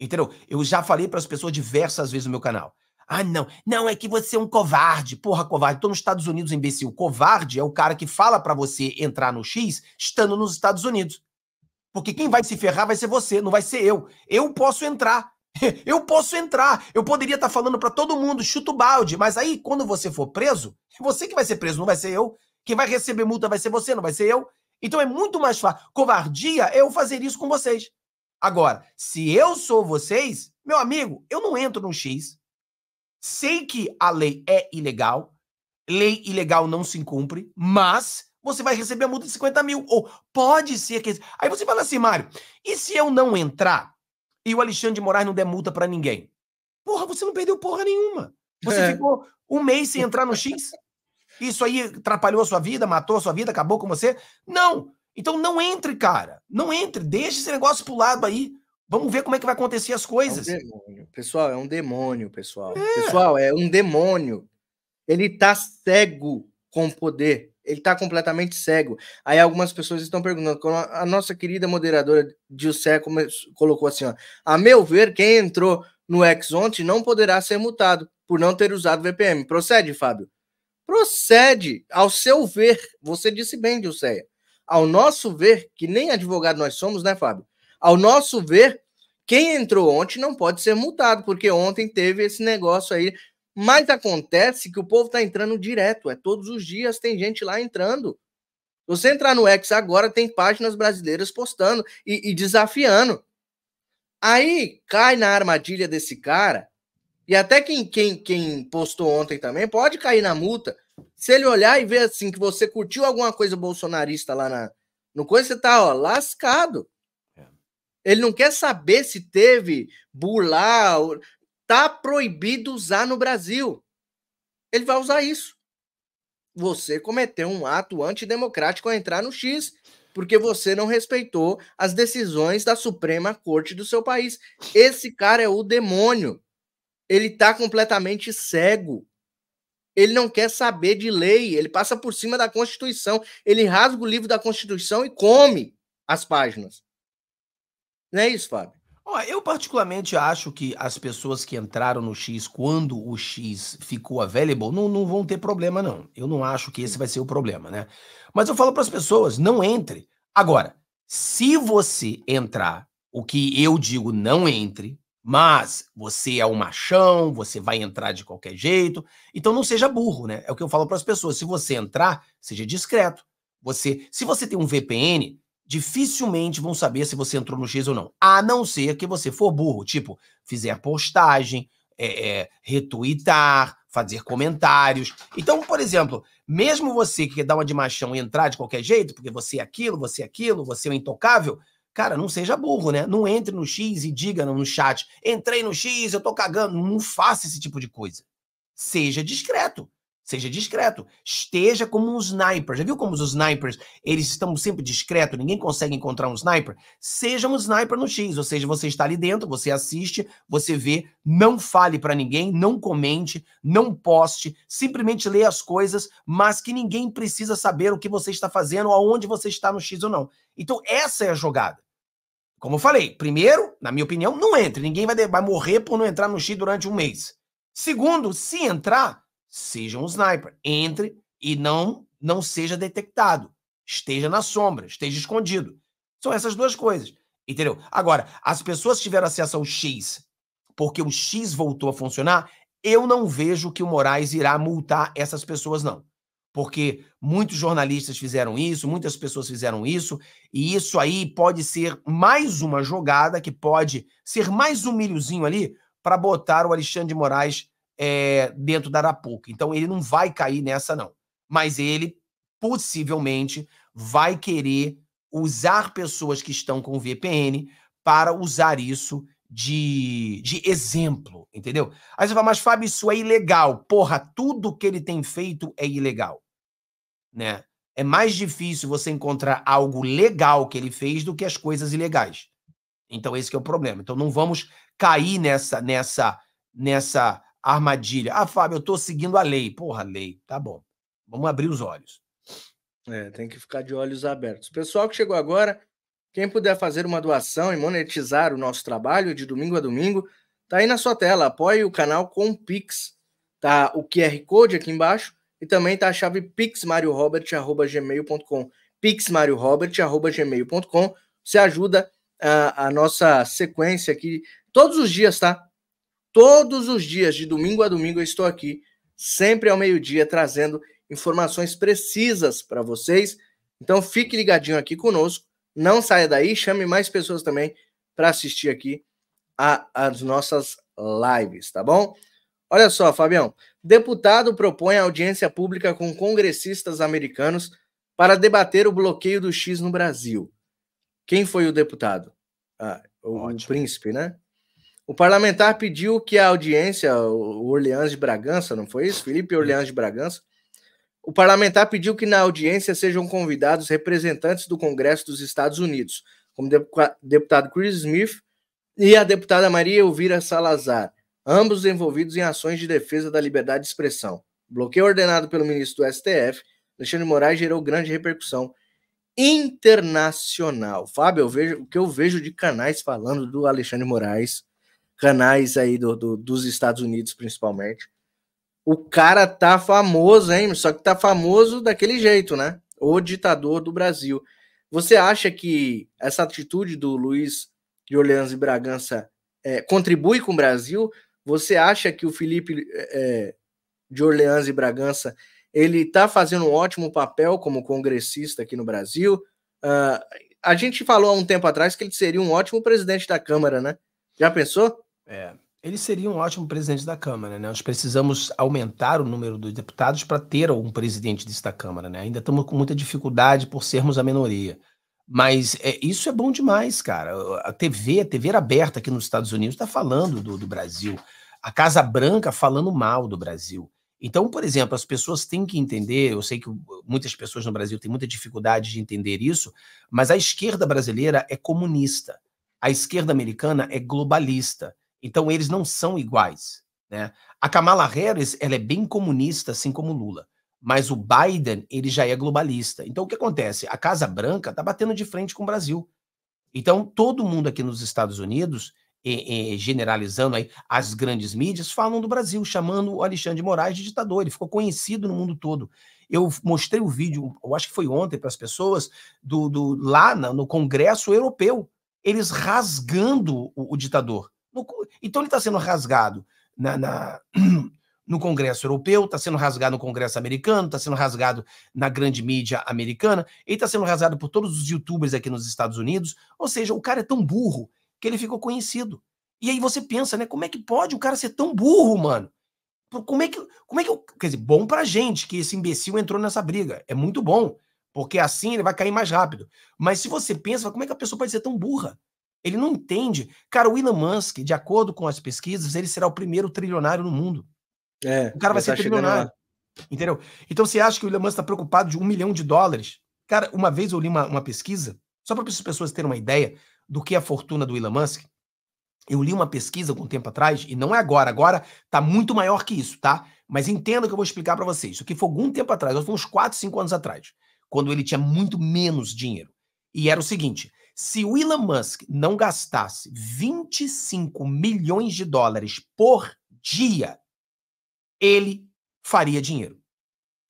Entendeu? Eu já falei para as pessoas diversas vezes no meu canal. Ah, não. Não, é que você é um covarde. Porra, covarde. Tô nos Estados Unidos, imbecil. Covarde é o cara que fala para você entrar no X estando nos Estados Unidos. Porque quem vai se ferrar vai ser você, não vai ser eu. Eu posso entrar. Eu posso entrar. Eu poderia estar tá falando para todo mundo, chuta o balde. Mas aí, quando você for preso, você que vai ser preso, não vai ser eu. Quem vai receber multa vai ser você, não vai ser eu. Então é muito mais fácil. Covardia é eu fazer isso com vocês. Agora, se eu sou vocês, meu amigo, eu não entro no X. Sei que a lei é ilegal, lei ilegal não se cumpre, mas você vai receber a multa de 50 mil. Ou pode ser que. Aí você fala assim, Mário, e se eu não entrar e o Alexandre de Moraes não der multa para ninguém? Porra, você não perdeu porra nenhuma. Você é. ficou um mês sem entrar no X? Isso aí atrapalhou a sua vida, matou a sua vida, acabou com você? Não! Então não entre, cara. Não entre, deixa esse negócio pro lado aí. Vamos ver como é que vai acontecer as coisas. É um pessoal, é um demônio, pessoal. É. Pessoal, é um demônio. Ele tá cego com o poder. Ele tá completamente cego. Aí algumas pessoas estão perguntando, a nossa querida moderadora Dilcé colocou assim, ó, a meu ver, quem entrou no Exonte não poderá ser mutado por não ter usado VPN. Procede, Fábio? Procede. Ao seu ver, você disse bem, Dilceia. Ao nosso ver, que nem advogado nós somos, né, Fábio? Ao nosso ver, quem entrou ontem não pode ser multado, porque ontem teve esse negócio aí. Mas acontece que o povo está entrando direto, é todos os dias tem gente lá entrando. você entrar no X agora, tem páginas brasileiras postando e, e desafiando. Aí cai na armadilha desse cara, e até quem, quem, quem postou ontem também pode cair na multa. Se ele olhar e ver assim que você curtiu alguma coisa bolsonarista lá na, no coisa, você tá ó, lascado. Ele não quer saber se teve burlar. Tá proibido usar no Brasil. Ele vai usar isso. Você cometeu um ato antidemocrático ao entrar no X, porque você não respeitou as decisões da Suprema Corte do seu país. Esse cara é o demônio. Ele tá completamente cego. Ele não quer saber de lei, ele passa por cima da Constituição, ele rasga o livro da Constituição e come as páginas. Não é isso, Fábio? eu particularmente acho que as pessoas que entraram no X quando o X ficou available não, não vão ter problema, não. Eu não acho que esse vai ser o problema, né? Mas eu falo para as pessoas, não entre. Agora, se você entrar, o que eu digo não entre, mas você é um machão, você vai entrar de qualquer jeito, então não seja burro, né? É o que eu falo para as pessoas. Se você entrar, seja discreto. Você, se você tem um VPN, dificilmente vão saber se você entrou no X ou não. A não ser que você for burro, tipo, fizer postagem, é, é, retweetar, fazer comentários. Então, por exemplo, mesmo você que quer dar uma de machão e entrar de qualquer jeito, porque você é aquilo, você é aquilo, você é um intocável, cara, não seja burro, né? Não entre no X e diga no chat, entrei no X, eu tô cagando. Não faça esse tipo de coisa. Seja discreto. Seja discreto. Esteja como um sniper. Já viu como os snipers, eles estão sempre discretos, ninguém consegue encontrar um sniper? Seja um sniper no X, ou seja, você está ali dentro, você assiste, você vê, não fale para ninguém, não comente, não poste, simplesmente lê as coisas, mas que ninguém precisa saber o que você está fazendo, aonde você está no X ou não. Então, essa é a jogada. Como eu falei, primeiro, na minha opinião, não entre. Ninguém vai, vai morrer por não entrar no X durante um mês. Segundo, se entrar, Seja um sniper. Entre e não, não seja detectado. Esteja na sombra, esteja escondido. São essas duas coisas. Entendeu? Agora, as pessoas tiveram acesso ao X porque o X voltou a funcionar, eu não vejo que o Moraes irá multar essas pessoas, não. Porque muitos jornalistas fizeram isso, muitas pessoas fizeram isso, e isso aí pode ser mais uma jogada que pode ser mais um milhozinho ali para botar o Alexandre de Moraes é, dentro da Arapuca. Então ele não vai cair nessa, não. Mas ele possivelmente vai querer usar pessoas que estão com VPN para usar isso de, de exemplo, entendeu? Aí você fala, mas Fábio, isso é ilegal. Porra, tudo que ele tem feito é ilegal, né? É mais difícil você encontrar algo legal que ele fez do que as coisas ilegais. Então esse é o problema. Então não vamos cair nessa nessa nessa armadilha. Ah, Fábio, eu estou seguindo a lei. Porra, lei, tá bom. Vamos abrir os olhos. É, tem que ficar de olhos abertos. Pessoal que chegou agora, quem puder fazer uma doação e monetizar o nosso trabalho de domingo a domingo, tá aí na sua tela. Apoie o canal com Pix. Tá o QR Code aqui embaixo e também tá a chave pixmariorobert@gmail.com. pixmariorobert@gmail.com. Você ajuda a, a nossa sequência aqui todos os dias, tá? Todos os dias, de domingo a domingo, eu estou aqui, sempre ao meio-dia, trazendo informações precisas para vocês. Então, fique ligadinho aqui conosco. Não saia daí, chame mais pessoas também para assistir aqui às nossas lives, tá bom? Olha só, Fabião. Deputado propõe audiência pública com congressistas americanos para debater o bloqueio do X no Brasil. Quem foi o deputado? Ah, o Ótimo. príncipe, né? O parlamentar pediu que a audiência, o Orleans de Bragança, não foi isso? Felipe Orleans de Bragança. O parlamentar pediu que na audiência sejam convidados representantes do Congresso dos Estados Unidos, como deputado Chris Smith e a deputada Maria Elvira Salazar, ambos envolvidos em ações de defesa da liberdade de expressão. bloqueio ordenado pelo ministro do STF, Alexandre Moraes, gerou grande repercussão internacional. Fábio, eu vejo o que eu vejo de canais falando do Alexandre Moraes canais aí do, do, dos Estados Unidos, principalmente. O cara tá famoso, hein? Só que tá famoso daquele jeito, né? O ditador do Brasil. Você acha que essa atitude do Luiz de Orleans e Bragança é, contribui com o Brasil? Você acha que o Felipe é, é de Orleans e Bragança ele tá fazendo um ótimo papel como congressista aqui no Brasil? Uh, a gente falou há um tempo atrás que ele seria um ótimo presidente da Câmara, né? Já pensou? É, ele seria um ótimo presidente da Câmara, né? Nós precisamos aumentar o número dos deputados para ter algum presidente desta Câmara, né? Ainda estamos com muita dificuldade por sermos a minoria. Mas é, isso é bom demais, cara. A TV, a TV aberta aqui nos Estados Unidos está falando do, do Brasil. A Casa Branca falando mal do Brasil. Então, por exemplo, as pessoas têm que entender, eu sei que muitas pessoas no Brasil têm muita dificuldade de entender isso, mas a esquerda brasileira é comunista. A esquerda americana é globalista. Então eles não são iguais. Né? A Kamala Harris ela é bem comunista, assim como Lula. Mas o Biden ele já é globalista. Então o que acontece? A Casa Branca está batendo de frente com o Brasil. Então todo mundo aqui nos Estados Unidos e, e, generalizando aí, as grandes mídias falam do Brasil, chamando o Alexandre de Moraes de ditador. Ele ficou conhecido no mundo todo. Eu mostrei o vídeo, eu acho que foi ontem para as pessoas, do, do lá no Congresso Europeu, eles rasgando o, o ditador. No, então ele está sendo rasgado na, na, no Congresso Europeu, está sendo rasgado no Congresso Americano, está sendo rasgado na grande mídia americana, ele está sendo rasgado por todos os youtubers aqui nos Estados Unidos. Ou seja, o cara é tão burro que ele ficou conhecido. E aí você pensa, né? Como é que pode o cara ser tão burro, mano? Como é que. Como é que eu, quer dizer, bom pra gente que esse imbecil entrou nessa briga. É muito bom. Porque assim ele vai cair mais rápido. Mas se você pensa, como é que a pessoa pode ser tão burra? Ele não entende. Cara, o Elon Musk, de acordo com as pesquisas, ele será o primeiro trilionário no mundo. É, o cara vai tá ser trilionário. Entendeu? Então você acha que o Elon Musk está preocupado de um milhão de dólares? Cara, uma vez eu li uma, uma pesquisa, só para as pessoas terem uma ideia do que é a fortuna do Elon Musk. Eu li uma pesquisa algum tempo atrás, e não é agora, agora está muito maior que isso, tá? Mas entenda que eu vou explicar para vocês. Isso aqui foi algum tempo atrás, foi uns 4, 5 anos atrás, quando ele tinha muito menos dinheiro. E era o seguinte: se o Elon Musk não gastasse 25 milhões de dólares por dia, ele faria dinheiro.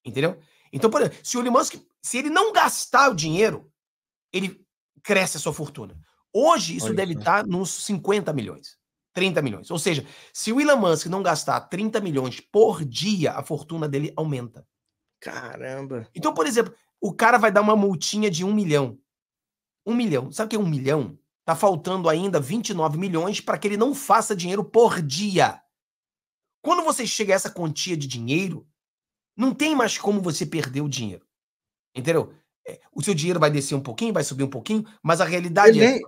Entendeu? Então, por exemplo, se o Elon Musk, se ele não gastar o dinheiro, ele cresce a sua fortuna. Hoje, isso Olha deve estar nos 50 milhões, 30 milhões. Ou seja, se o Elon Musk não gastar 30 milhões por dia, a fortuna dele aumenta. Caramba! Então, por exemplo, o cara vai dar uma multinha de um milhão. Um milhão. Sabe o que é um milhão? Tá faltando ainda 29 milhões para que ele não faça dinheiro por dia. Quando você chega a essa quantia de dinheiro, não tem mais como você perder o dinheiro. Entendeu? É, o seu dinheiro vai descer um pouquinho, vai subir um pouquinho, mas a realidade ele é. Nem,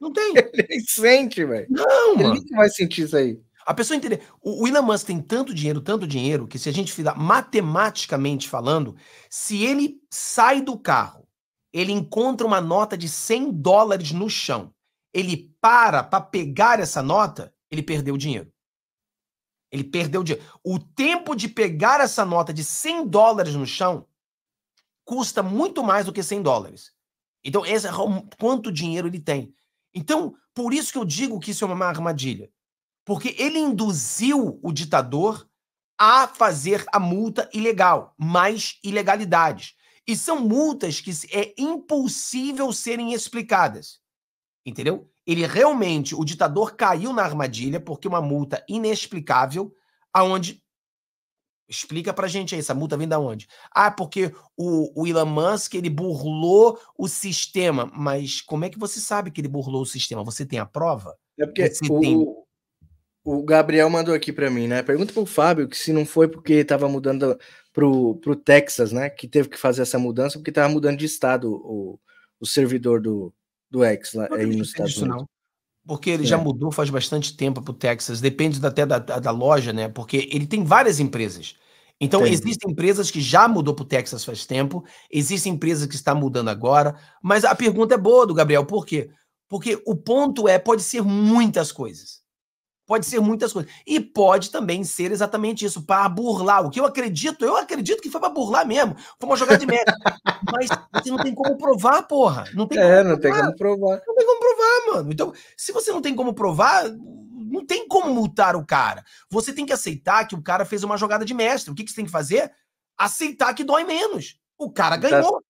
não tem. Ele nem sente, velho. Não, ele mano. vai sentir isso aí. A pessoa entender. O, o Elon Musk tem tanto dinheiro, tanto dinheiro, que se a gente fizer matematicamente falando, se ele sai do carro ele encontra uma nota de 100 dólares no chão. Ele para para pegar essa nota, ele perdeu o dinheiro. Ele perdeu o dinheiro. O tempo de pegar essa nota de 100 dólares no chão custa muito mais do que 100 dólares. Então, esse é quanto dinheiro ele tem. Então, por isso que eu digo que isso é uma armadilha. Porque ele induziu o ditador a fazer a multa ilegal, mais ilegalidades. E são multas que é impossível serem explicadas. Entendeu? Ele realmente, o ditador caiu na armadilha porque uma multa inexplicável, aonde Explica pra gente aí, essa multa vem da onde? Ah, porque o, o, Elon Musk, ele burlou o sistema. Mas como é que você sabe que ele burlou o sistema? Você tem a prova? É porque o, tem... O Gabriel mandou aqui para mim, né? Pergunta pro Fábio que se não foi porque estava mudando pro, pro Texas, né? Que teve que fazer essa mudança porque estava mudando de estado o, o servidor do, do X lá não aí nos Estados Unidos. Não. Porque ele é. já mudou faz bastante tempo para o Texas. Depende até da, da, da loja, né? Porque ele tem várias empresas. Então, Entendi. existem empresas que já mudou para o Texas faz tempo, existem empresas que está mudando agora, mas a pergunta é boa do Gabriel, por quê? Porque o ponto é, pode ser muitas coisas. Pode ser muitas coisas. E pode também ser exatamente isso, para burlar. O que eu acredito, eu acredito que foi para burlar mesmo. Foi uma jogada de mestre Mas você não tem como provar, porra. Não tem é, não provar. tem como provar. Não tem como provar, mano. Então, se você não tem como provar, não tem como multar o cara. Você tem que aceitar que o cara fez uma jogada de mestre. O que, que você tem que fazer? Aceitar que dói menos. O cara tá ganhou.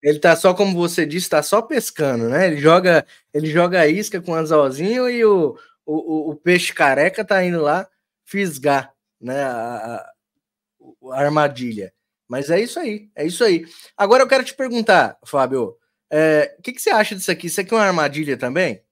Ele tá só, como você disse, tá só pescando, né? Ele joga, ele joga a isca com o anzolzinho e o, o, o, o peixe careca tá indo lá fisgar né, a, a, armadilha. Mas é isso aí, é isso aí. Agora eu quero te perguntar, Fábio, é, o é, que, que você acha disso aqui? Isso aqui é uma armadilha também?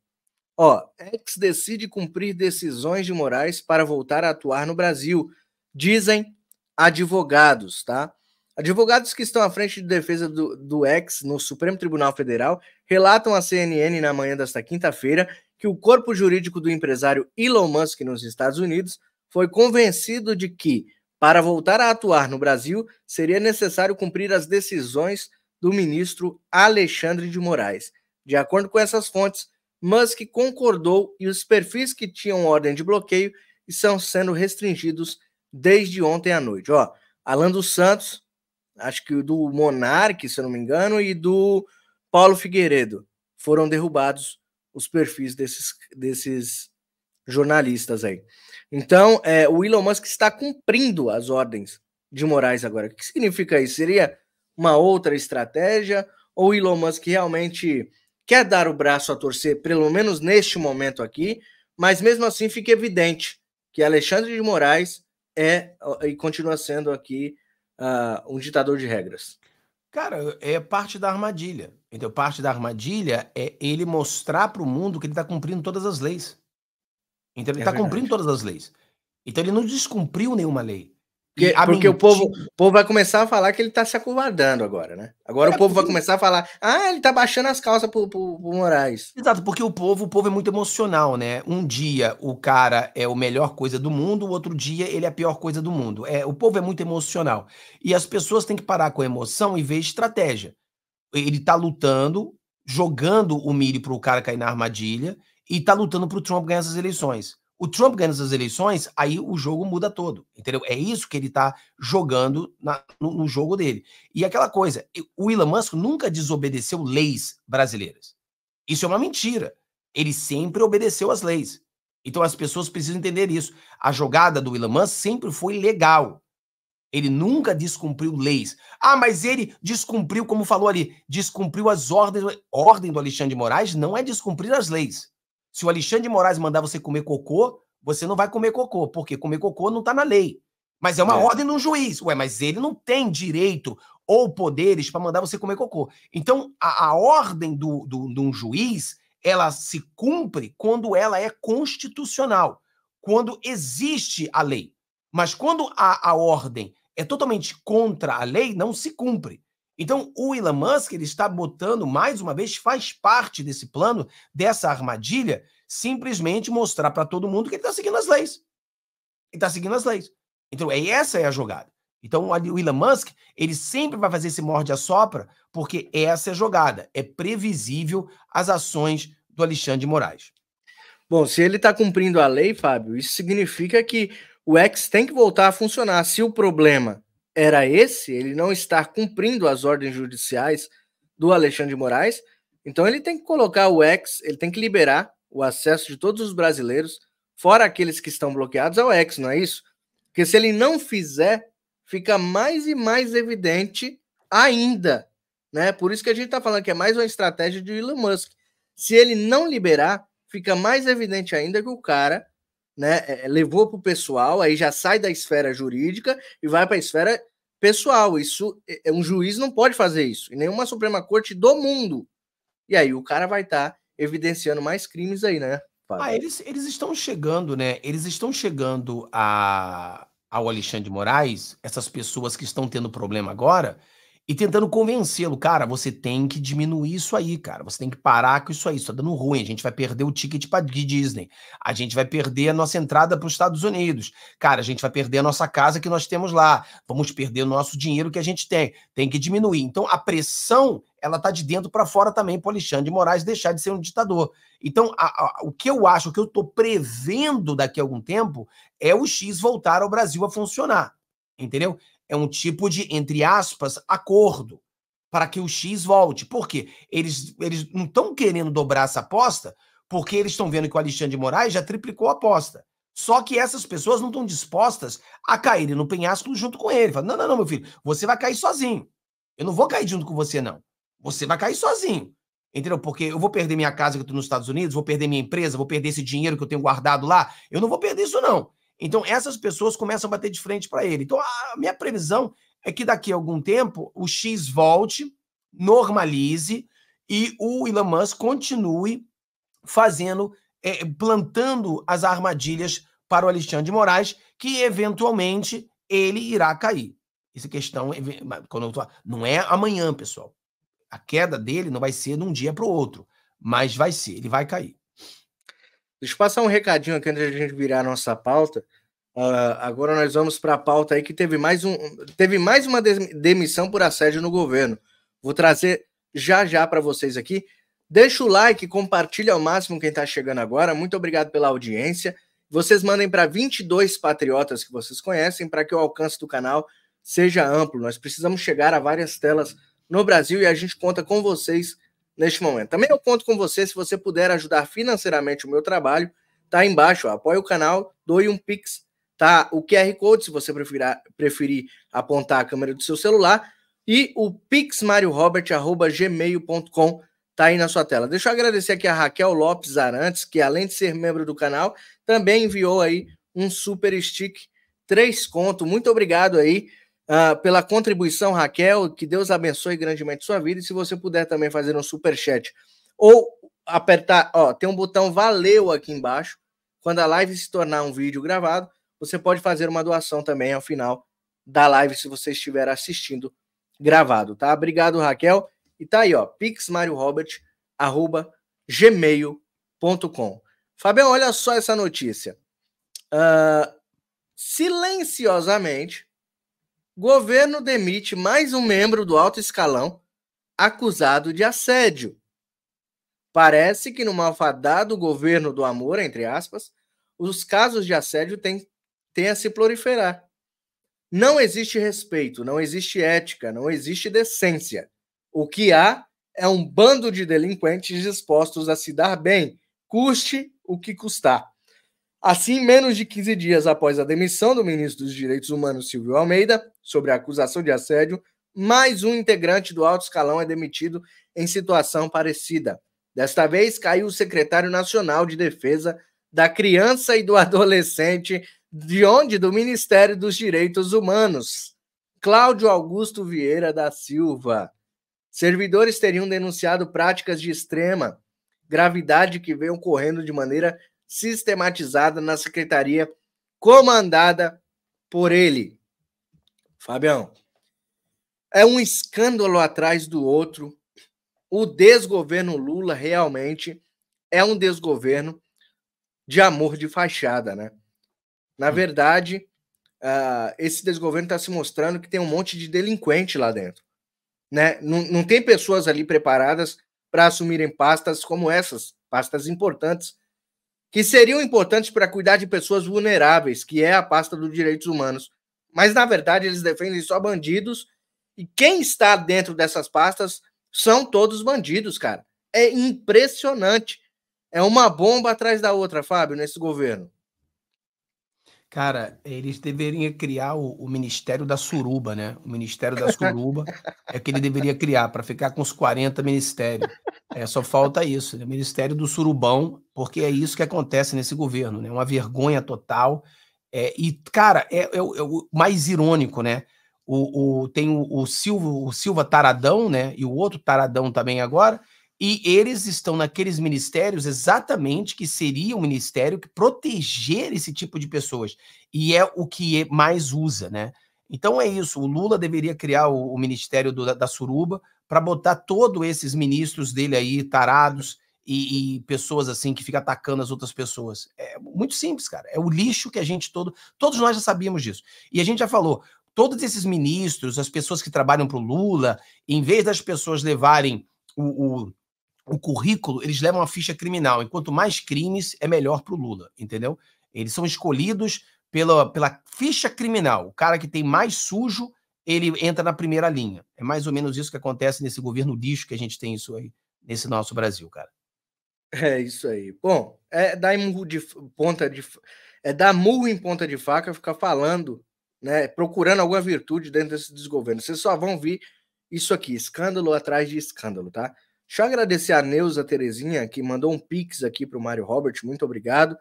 Ó, ex decide cumprir decisões de Moraes para voltar a atuar no Brasil, dizem advogados, tá? Advogados que estão à frente de defesa do, do ex no Supremo Tribunal Federal relatam à CNN na manhã desta quinta-feira que o corpo jurídico do empresário Elon Musk nos Estados Unidos foi convencido de que, para voltar a atuar no Brasil, seria necessário cumprir as decisões do ministro Alexandre de Moraes. De acordo com essas fontes, Musk concordou e os perfis que tinham ordem de bloqueio estão sendo restringidos desde ontem à noite. Ó, Alan dos Santos, acho que do Monarque, se eu não me engano, e do Paulo Figueiredo foram derrubados os perfis desses, desses jornalistas aí. Então, é, o Elon Musk está cumprindo as ordens de Moraes agora. O que significa isso? Seria uma outra estratégia? Ou o Elon Musk realmente quer dar o braço a torcer, pelo menos neste momento aqui, mas mesmo assim fica evidente que Alexandre de Moraes é e continua sendo aqui uh, um ditador de regras. Cara, é parte da armadilha. Então, parte da armadilha é ele mostrar para o mundo que ele está cumprindo todas as leis. Então, ele está é tá cumprindo todas as leis. Então, ele não descumpriu nenhuma lei. Porque, porque o, povo, povo vai começar a falar que ele tá se acovardando agora, né? Agora é, o povo vai começar a falar, ah, ele tá baixando as calças pro, pro, pro Moraes. Exato, porque o povo, o povo é muito emocional, né? Um dia o cara é o melhor coisa do mundo, o outro dia ele é a pior coisa do mundo. É, o povo é muito emocional. E as pessoas têm que parar com a emoção e ver estratégia. Ele tá lutando, jogando o milho pro cara cair na armadilha e tá lutando pro Trump ganhar essas eleições o Trump ganha as eleições, aí o jogo muda todo, entendeu? É isso que ele está jogando na, no, no, jogo dele. E aquela coisa, o Elon Musk nunca desobedeceu leis brasileiras. Isso é uma mentira. Ele sempre obedeceu as leis. Então as pessoas precisam entender isso. A jogada do Elon Musk sempre foi legal. Ele nunca descumpriu leis. Ah, mas ele descumpriu, como falou ali, descumpriu as ordens. Ordem do Alexandre de Moraes não é descumprir as leis se o Alexandre de Moraes mandar você comer cocô, você não vai comer cocô, porque comer cocô não está na lei. Mas é uma é. ordem de um juiz. Ué, mas ele não tem direito ou poderes para mandar você comer cocô. Então, a, a ordem do, do, de um juiz, ela se cumpre quando ela é constitucional, quando existe a lei. Mas quando a, a ordem é totalmente contra a lei, não se cumpre. Então, o Elon Musk ele está botando, mais uma vez, faz parte desse plano, dessa armadilha, simplesmente mostrar para todo mundo que ele está seguindo as leis. Ele está seguindo as leis. Então, é essa é a jogada. Então, o Elon Musk, ele sempre vai fazer esse morde-a-sopra, porque essa é a jogada. É previsível as ações do Alexandre de Moraes. Bom, se ele está cumprindo a lei, Fábio, isso significa que o X tem que voltar a funcionar. Se o problema era esse, ele não estar cumprindo as ordens judiciais do Alexandre de Moraes. Então ele tem que colocar o ex, ele tem que liberar o acesso de todos os brasileiros, fora aqueles que estão bloqueados ao é ex, não é isso? Porque se ele não fizer, fica mais e mais evidente ainda, né? Por isso que a gente está falando que é mais uma estratégia de Elon Musk. Se ele não liberar, fica mais evidente ainda que o cara né? É, é, levou para o pessoal, aí já sai da esfera jurídica e vai para a esfera pessoal. Isso é, é um juiz não pode fazer isso, e nenhuma Suprema Corte do mundo. E aí o cara vai estar tá evidenciando mais crimes aí, né? Ah, eles, eles estão chegando, né? Eles estão chegando a, ao Alexandre de Moraes, essas pessoas que estão tendo problema agora, e tentando convencê-lo, cara, você tem que diminuir isso aí, cara. Você tem que parar com isso aí, isso tá dando ruim. A gente vai perder o ticket para Disney. A gente vai perder a nossa entrada para os Estados Unidos. Cara, a gente vai perder a nossa casa que nós temos lá. Vamos perder o nosso dinheiro que a gente tem. Tem que diminuir. Então a pressão ela tá de dentro para fora também para Alexandre de Moraes deixar de ser um ditador. Então, a, a, o que eu acho, o que eu estou prevendo daqui a algum tempo é o X voltar ao Brasil a funcionar entendeu? é um tipo de, entre aspas, acordo para que o X volte. Por quê? Eles, eles não estão querendo dobrar essa aposta porque eles estão vendo que o Alexandre de Moraes já triplicou a aposta. Só que essas pessoas não estão dispostas a caírem no penhasco junto com ele. Fala, não, não, não, meu filho, você vai cair sozinho. Eu não vou cair junto com você, não. Você vai cair sozinho. Entendeu? Porque eu vou perder minha casa que eu estou nos Estados Unidos, vou perder minha empresa, vou perder esse dinheiro que eu tenho guardado lá. Eu não vou perder isso, não. Então, essas pessoas começam a bater de frente para ele. Então, a minha previsão é que daqui a algum tempo o X volte, normalize e o Elon Musk continue fazendo, é, plantando as armadilhas para o Alexandre de Moraes, que eventualmente ele irá cair. Essa questão, é, quando tô, não é amanhã, pessoal. A queda dele não vai ser de um dia para o outro, mas vai ser, ele vai cair. Deixa eu passar um recadinho aqui antes de a gente virar a nossa pauta. Uh, agora nós vamos para a pauta aí que teve mais, um, teve mais uma demissão por assédio no governo. Vou trazer já já para vocês aqui. Deixa o like, compartilha ao máximo quem está chegando agora. Muito obrigado pela audiência. Vocês mandem para 22 patriotas que vocês conhecem para que o alcance do canal seja amplo. Nós precisamos chegar a várias telas no Brasil e a gente conta com vocês neste momento. Também eu conto com você se você puder ajudar financeiramente o meu trabalho. Tá embaixo, ó, apoia o canal, doe um pix, tá? O QR Code, se você preferir, preferir apontar a câmera do seu celular, e o pixmariorobert@gmail.com tá aí na sua tela. Deixa eu agradecer aqui a Raquel Lopes Arantes, que além de ser membro do canal, também enviou aí um super stick, três conto. Muito obrigado aí Uh, pela contribuição, Raquel. Que Deus abençoe grandemente sua vida. E se você puder também fazer um super chat ou apertar, ó, tem um botão valeu aqui embaixo. Quando a live se tornar um vídeo gravado, você pode fazer uma doação também ao final da live se você estiver assistindo gravado, tá? Obrigado, Raquel. E tá aí, ó, pixmariorobert@gmail.com. Fabião, olha só essa notícia. Uh, silenciosamente, Governo demite mais um membro do alto escalão acusado de assédio. Parece que no malfadado governo do amor, entre aspas, os casos de assédio têm, têm a se proliferar. Não existe respeito, não existe ética, não existe decência. O que há é um bando de delinquentes dispostos a se dar bem, custe o que custar. Assim, menos de 15 dias após a demissão do ministro dos Direitos Humanos, Silvio Almeida, sobre a acusação de assédio, mais um integrante do alto escalão é demitido em situação parecida. Desta vez, caiu o secretário nacional de defesa da criança e do adolescente, de onde? Do Ministério dos Direitos Humanos, Cláudio Augusto Vieira da Silva. Servidores teriam denunciado práticas de extrema gravidade que vêm ocorrendo de maneira sistematizada na secretaria comandada por ele. Fabião, é um escândalo atrás do outro. O desgoverno Lula realmente é um desgoverno de amor de fachada, né? Na verdade, uh, esse desgoverno está se mostrando que tem um monte de delinquente lá dentro. Né? Não, não tem pessoas ali preparadas para assumirem pastas como essas, pastas importantes que seriam importantes para cuidar de pessoas vulneráveis, que é a pasta dos direitos humanos. Mas, na verdade, eles defendem só bandidos, e quem está dentro dessas pastas são todos bandidos, cara. É impressionante. É uma bomba atrás da outra, Fábio, nesse governo. Cara, eles deveriam criar o, o, Ministério da Suruba, né? O Ministério da Suruba é que ele deveria criar para ficar com os 40 ministérios. É, só falta isso, né? Ministério do Surubão, porque é isso que acontece nesse governo, né? Uma vergonha total. É, e, cara, é, é, é, o mais irônico, né? O, o tem o, o, Silva, o Silva Taradão, né? E o outro Taradão também agora e eles estão naqueles ministérios exatamente que seria o um ministério que proteger esse tipo de pessoas. E é o que é mais usa, né? Então é isso. O Lula deveria criar o, o ministério do, da, da suruba para botar todos esses ministros dele aí, tarados, e, e, pessoas assim que fica atacando as outras pessoas. É muito simples, cara. É o lixo que a gente todo. Todos nós já sabíamos disso. E a gente já falou: todos esses ministros, as pessoas que trabalham para o Lula, em vez das pessoas levarem o, o, o currículo, eles levam a ficha criminal. Enquanto mais crimes, é melhor para o Lula, entendeu? Eles são escolhidos pela, pela ficha criminal. O cara que tem mais sujo, ele entra na primeira linha. É mais ou menos isso que acontece nesse governo lixo que a gente tem isso aí, nesse nosso Brasil, cara. É isso aí. Bom, é dar murro de ponta de é dar murro em ponta de faca, ficar falando, né, procurando alguma virtude dentro desse desgoverno. Vocês só vão ver isso aqui, escândalo atrás de escândalo, tá? Deixa eu agradecer a Neuza Terezinha, que mandou um pix aqui para o Mário Robert, muito obrigado.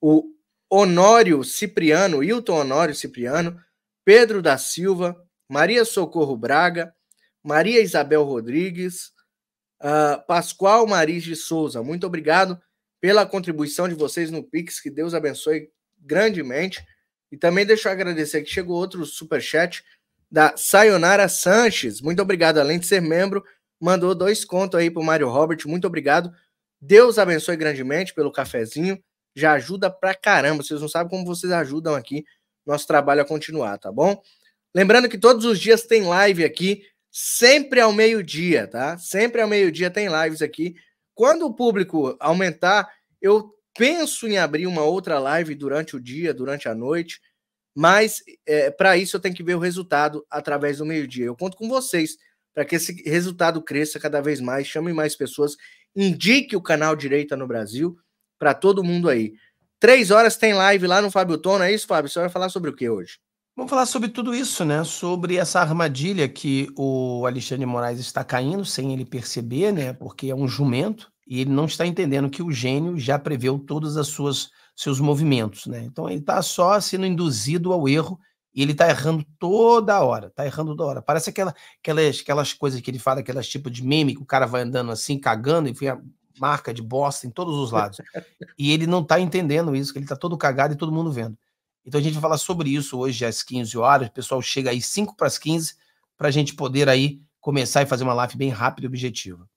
O Honório Cipriano, Hilton Honório Cipriano, Pedro da Silva, Maria Socorro Braga, Maria Isabel Rodrigues, uh, Pascoal Maris de Souza, muito obrigado pela contribuição de vocês no Pix, que Deus abençoe grandemente. E também deixa eu agradecer que chegou outro superchat da Sayonara Sanches. Muito obrigado, além de ser membro, mandou dois contos aí pro Mário Robert, muito obrigado. Deus abençoe grandemente pelo cafezinho, já ajuda pra caramba, vocês não sabem como vocês ajudam aqui nosso trabalho a continuar, tá bom? Lembrando que todos os dias tem live aqui, sempre ao meio-dia, tá? Sempre ao meio-dia tem lives aqui. Quando o público aumentar, eu penso em abrir uma outra live durante o dia, durante a noite, mas é, eh, para isso eu tenho que ver o resultado através do meio-dia. Eu conto com vocês para que esse resultado cresça cada vez mais, chame mais pessoas, indique o canal Direita no Brasil para todo mundo aí. Três horas tem live lá no Fábio Tono, é isso, Fábio? Você vai falar sobre o que hoje? Vamos falar sobre tudo isso, né? Sobre essa armadilha que o Alexandre Moraes está caindo sem ele perceber, né? Porque é um jumento e ele não está entendendo que o gênio já preveu todos os seus movimentos, né? Então ele está só sendo induzido ao erro e ele tá errando toda hora, tá errando toda hora. Parece aquela, aquelas, aquelas coisas que ele fala, aquelas tipo de meme que o cara vai andando assim, cagando, e a marca de bosta em todos os lados. e ele não tá entendendo isso, que ele tá todo cagado e todo mundo vendo. Então a gente vai falar sobre isso hoje às 15 horas. O pessoal chega aí 5 para as 15 para a gente poder aí começar e fazer uma live bem rápida e objetiva.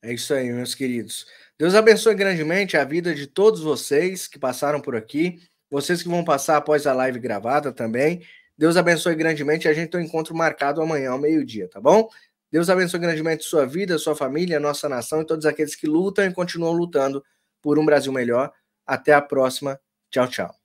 É isso aí, meus queridos. Deus abençoe grandemente a vida de todos vocês que passaram por aqui vocês que vão passar após a live gravada também. Deus abençoe grandemente. A gente tem um encontro marcado amanhã ao meio-dia, tá bom? Deus abençoe grandemente sua vida, sua família, nossa nação e todos aqueles que lutam e continuam lutando por um Brasil melhor. Até a próxima. Tchau, tchau.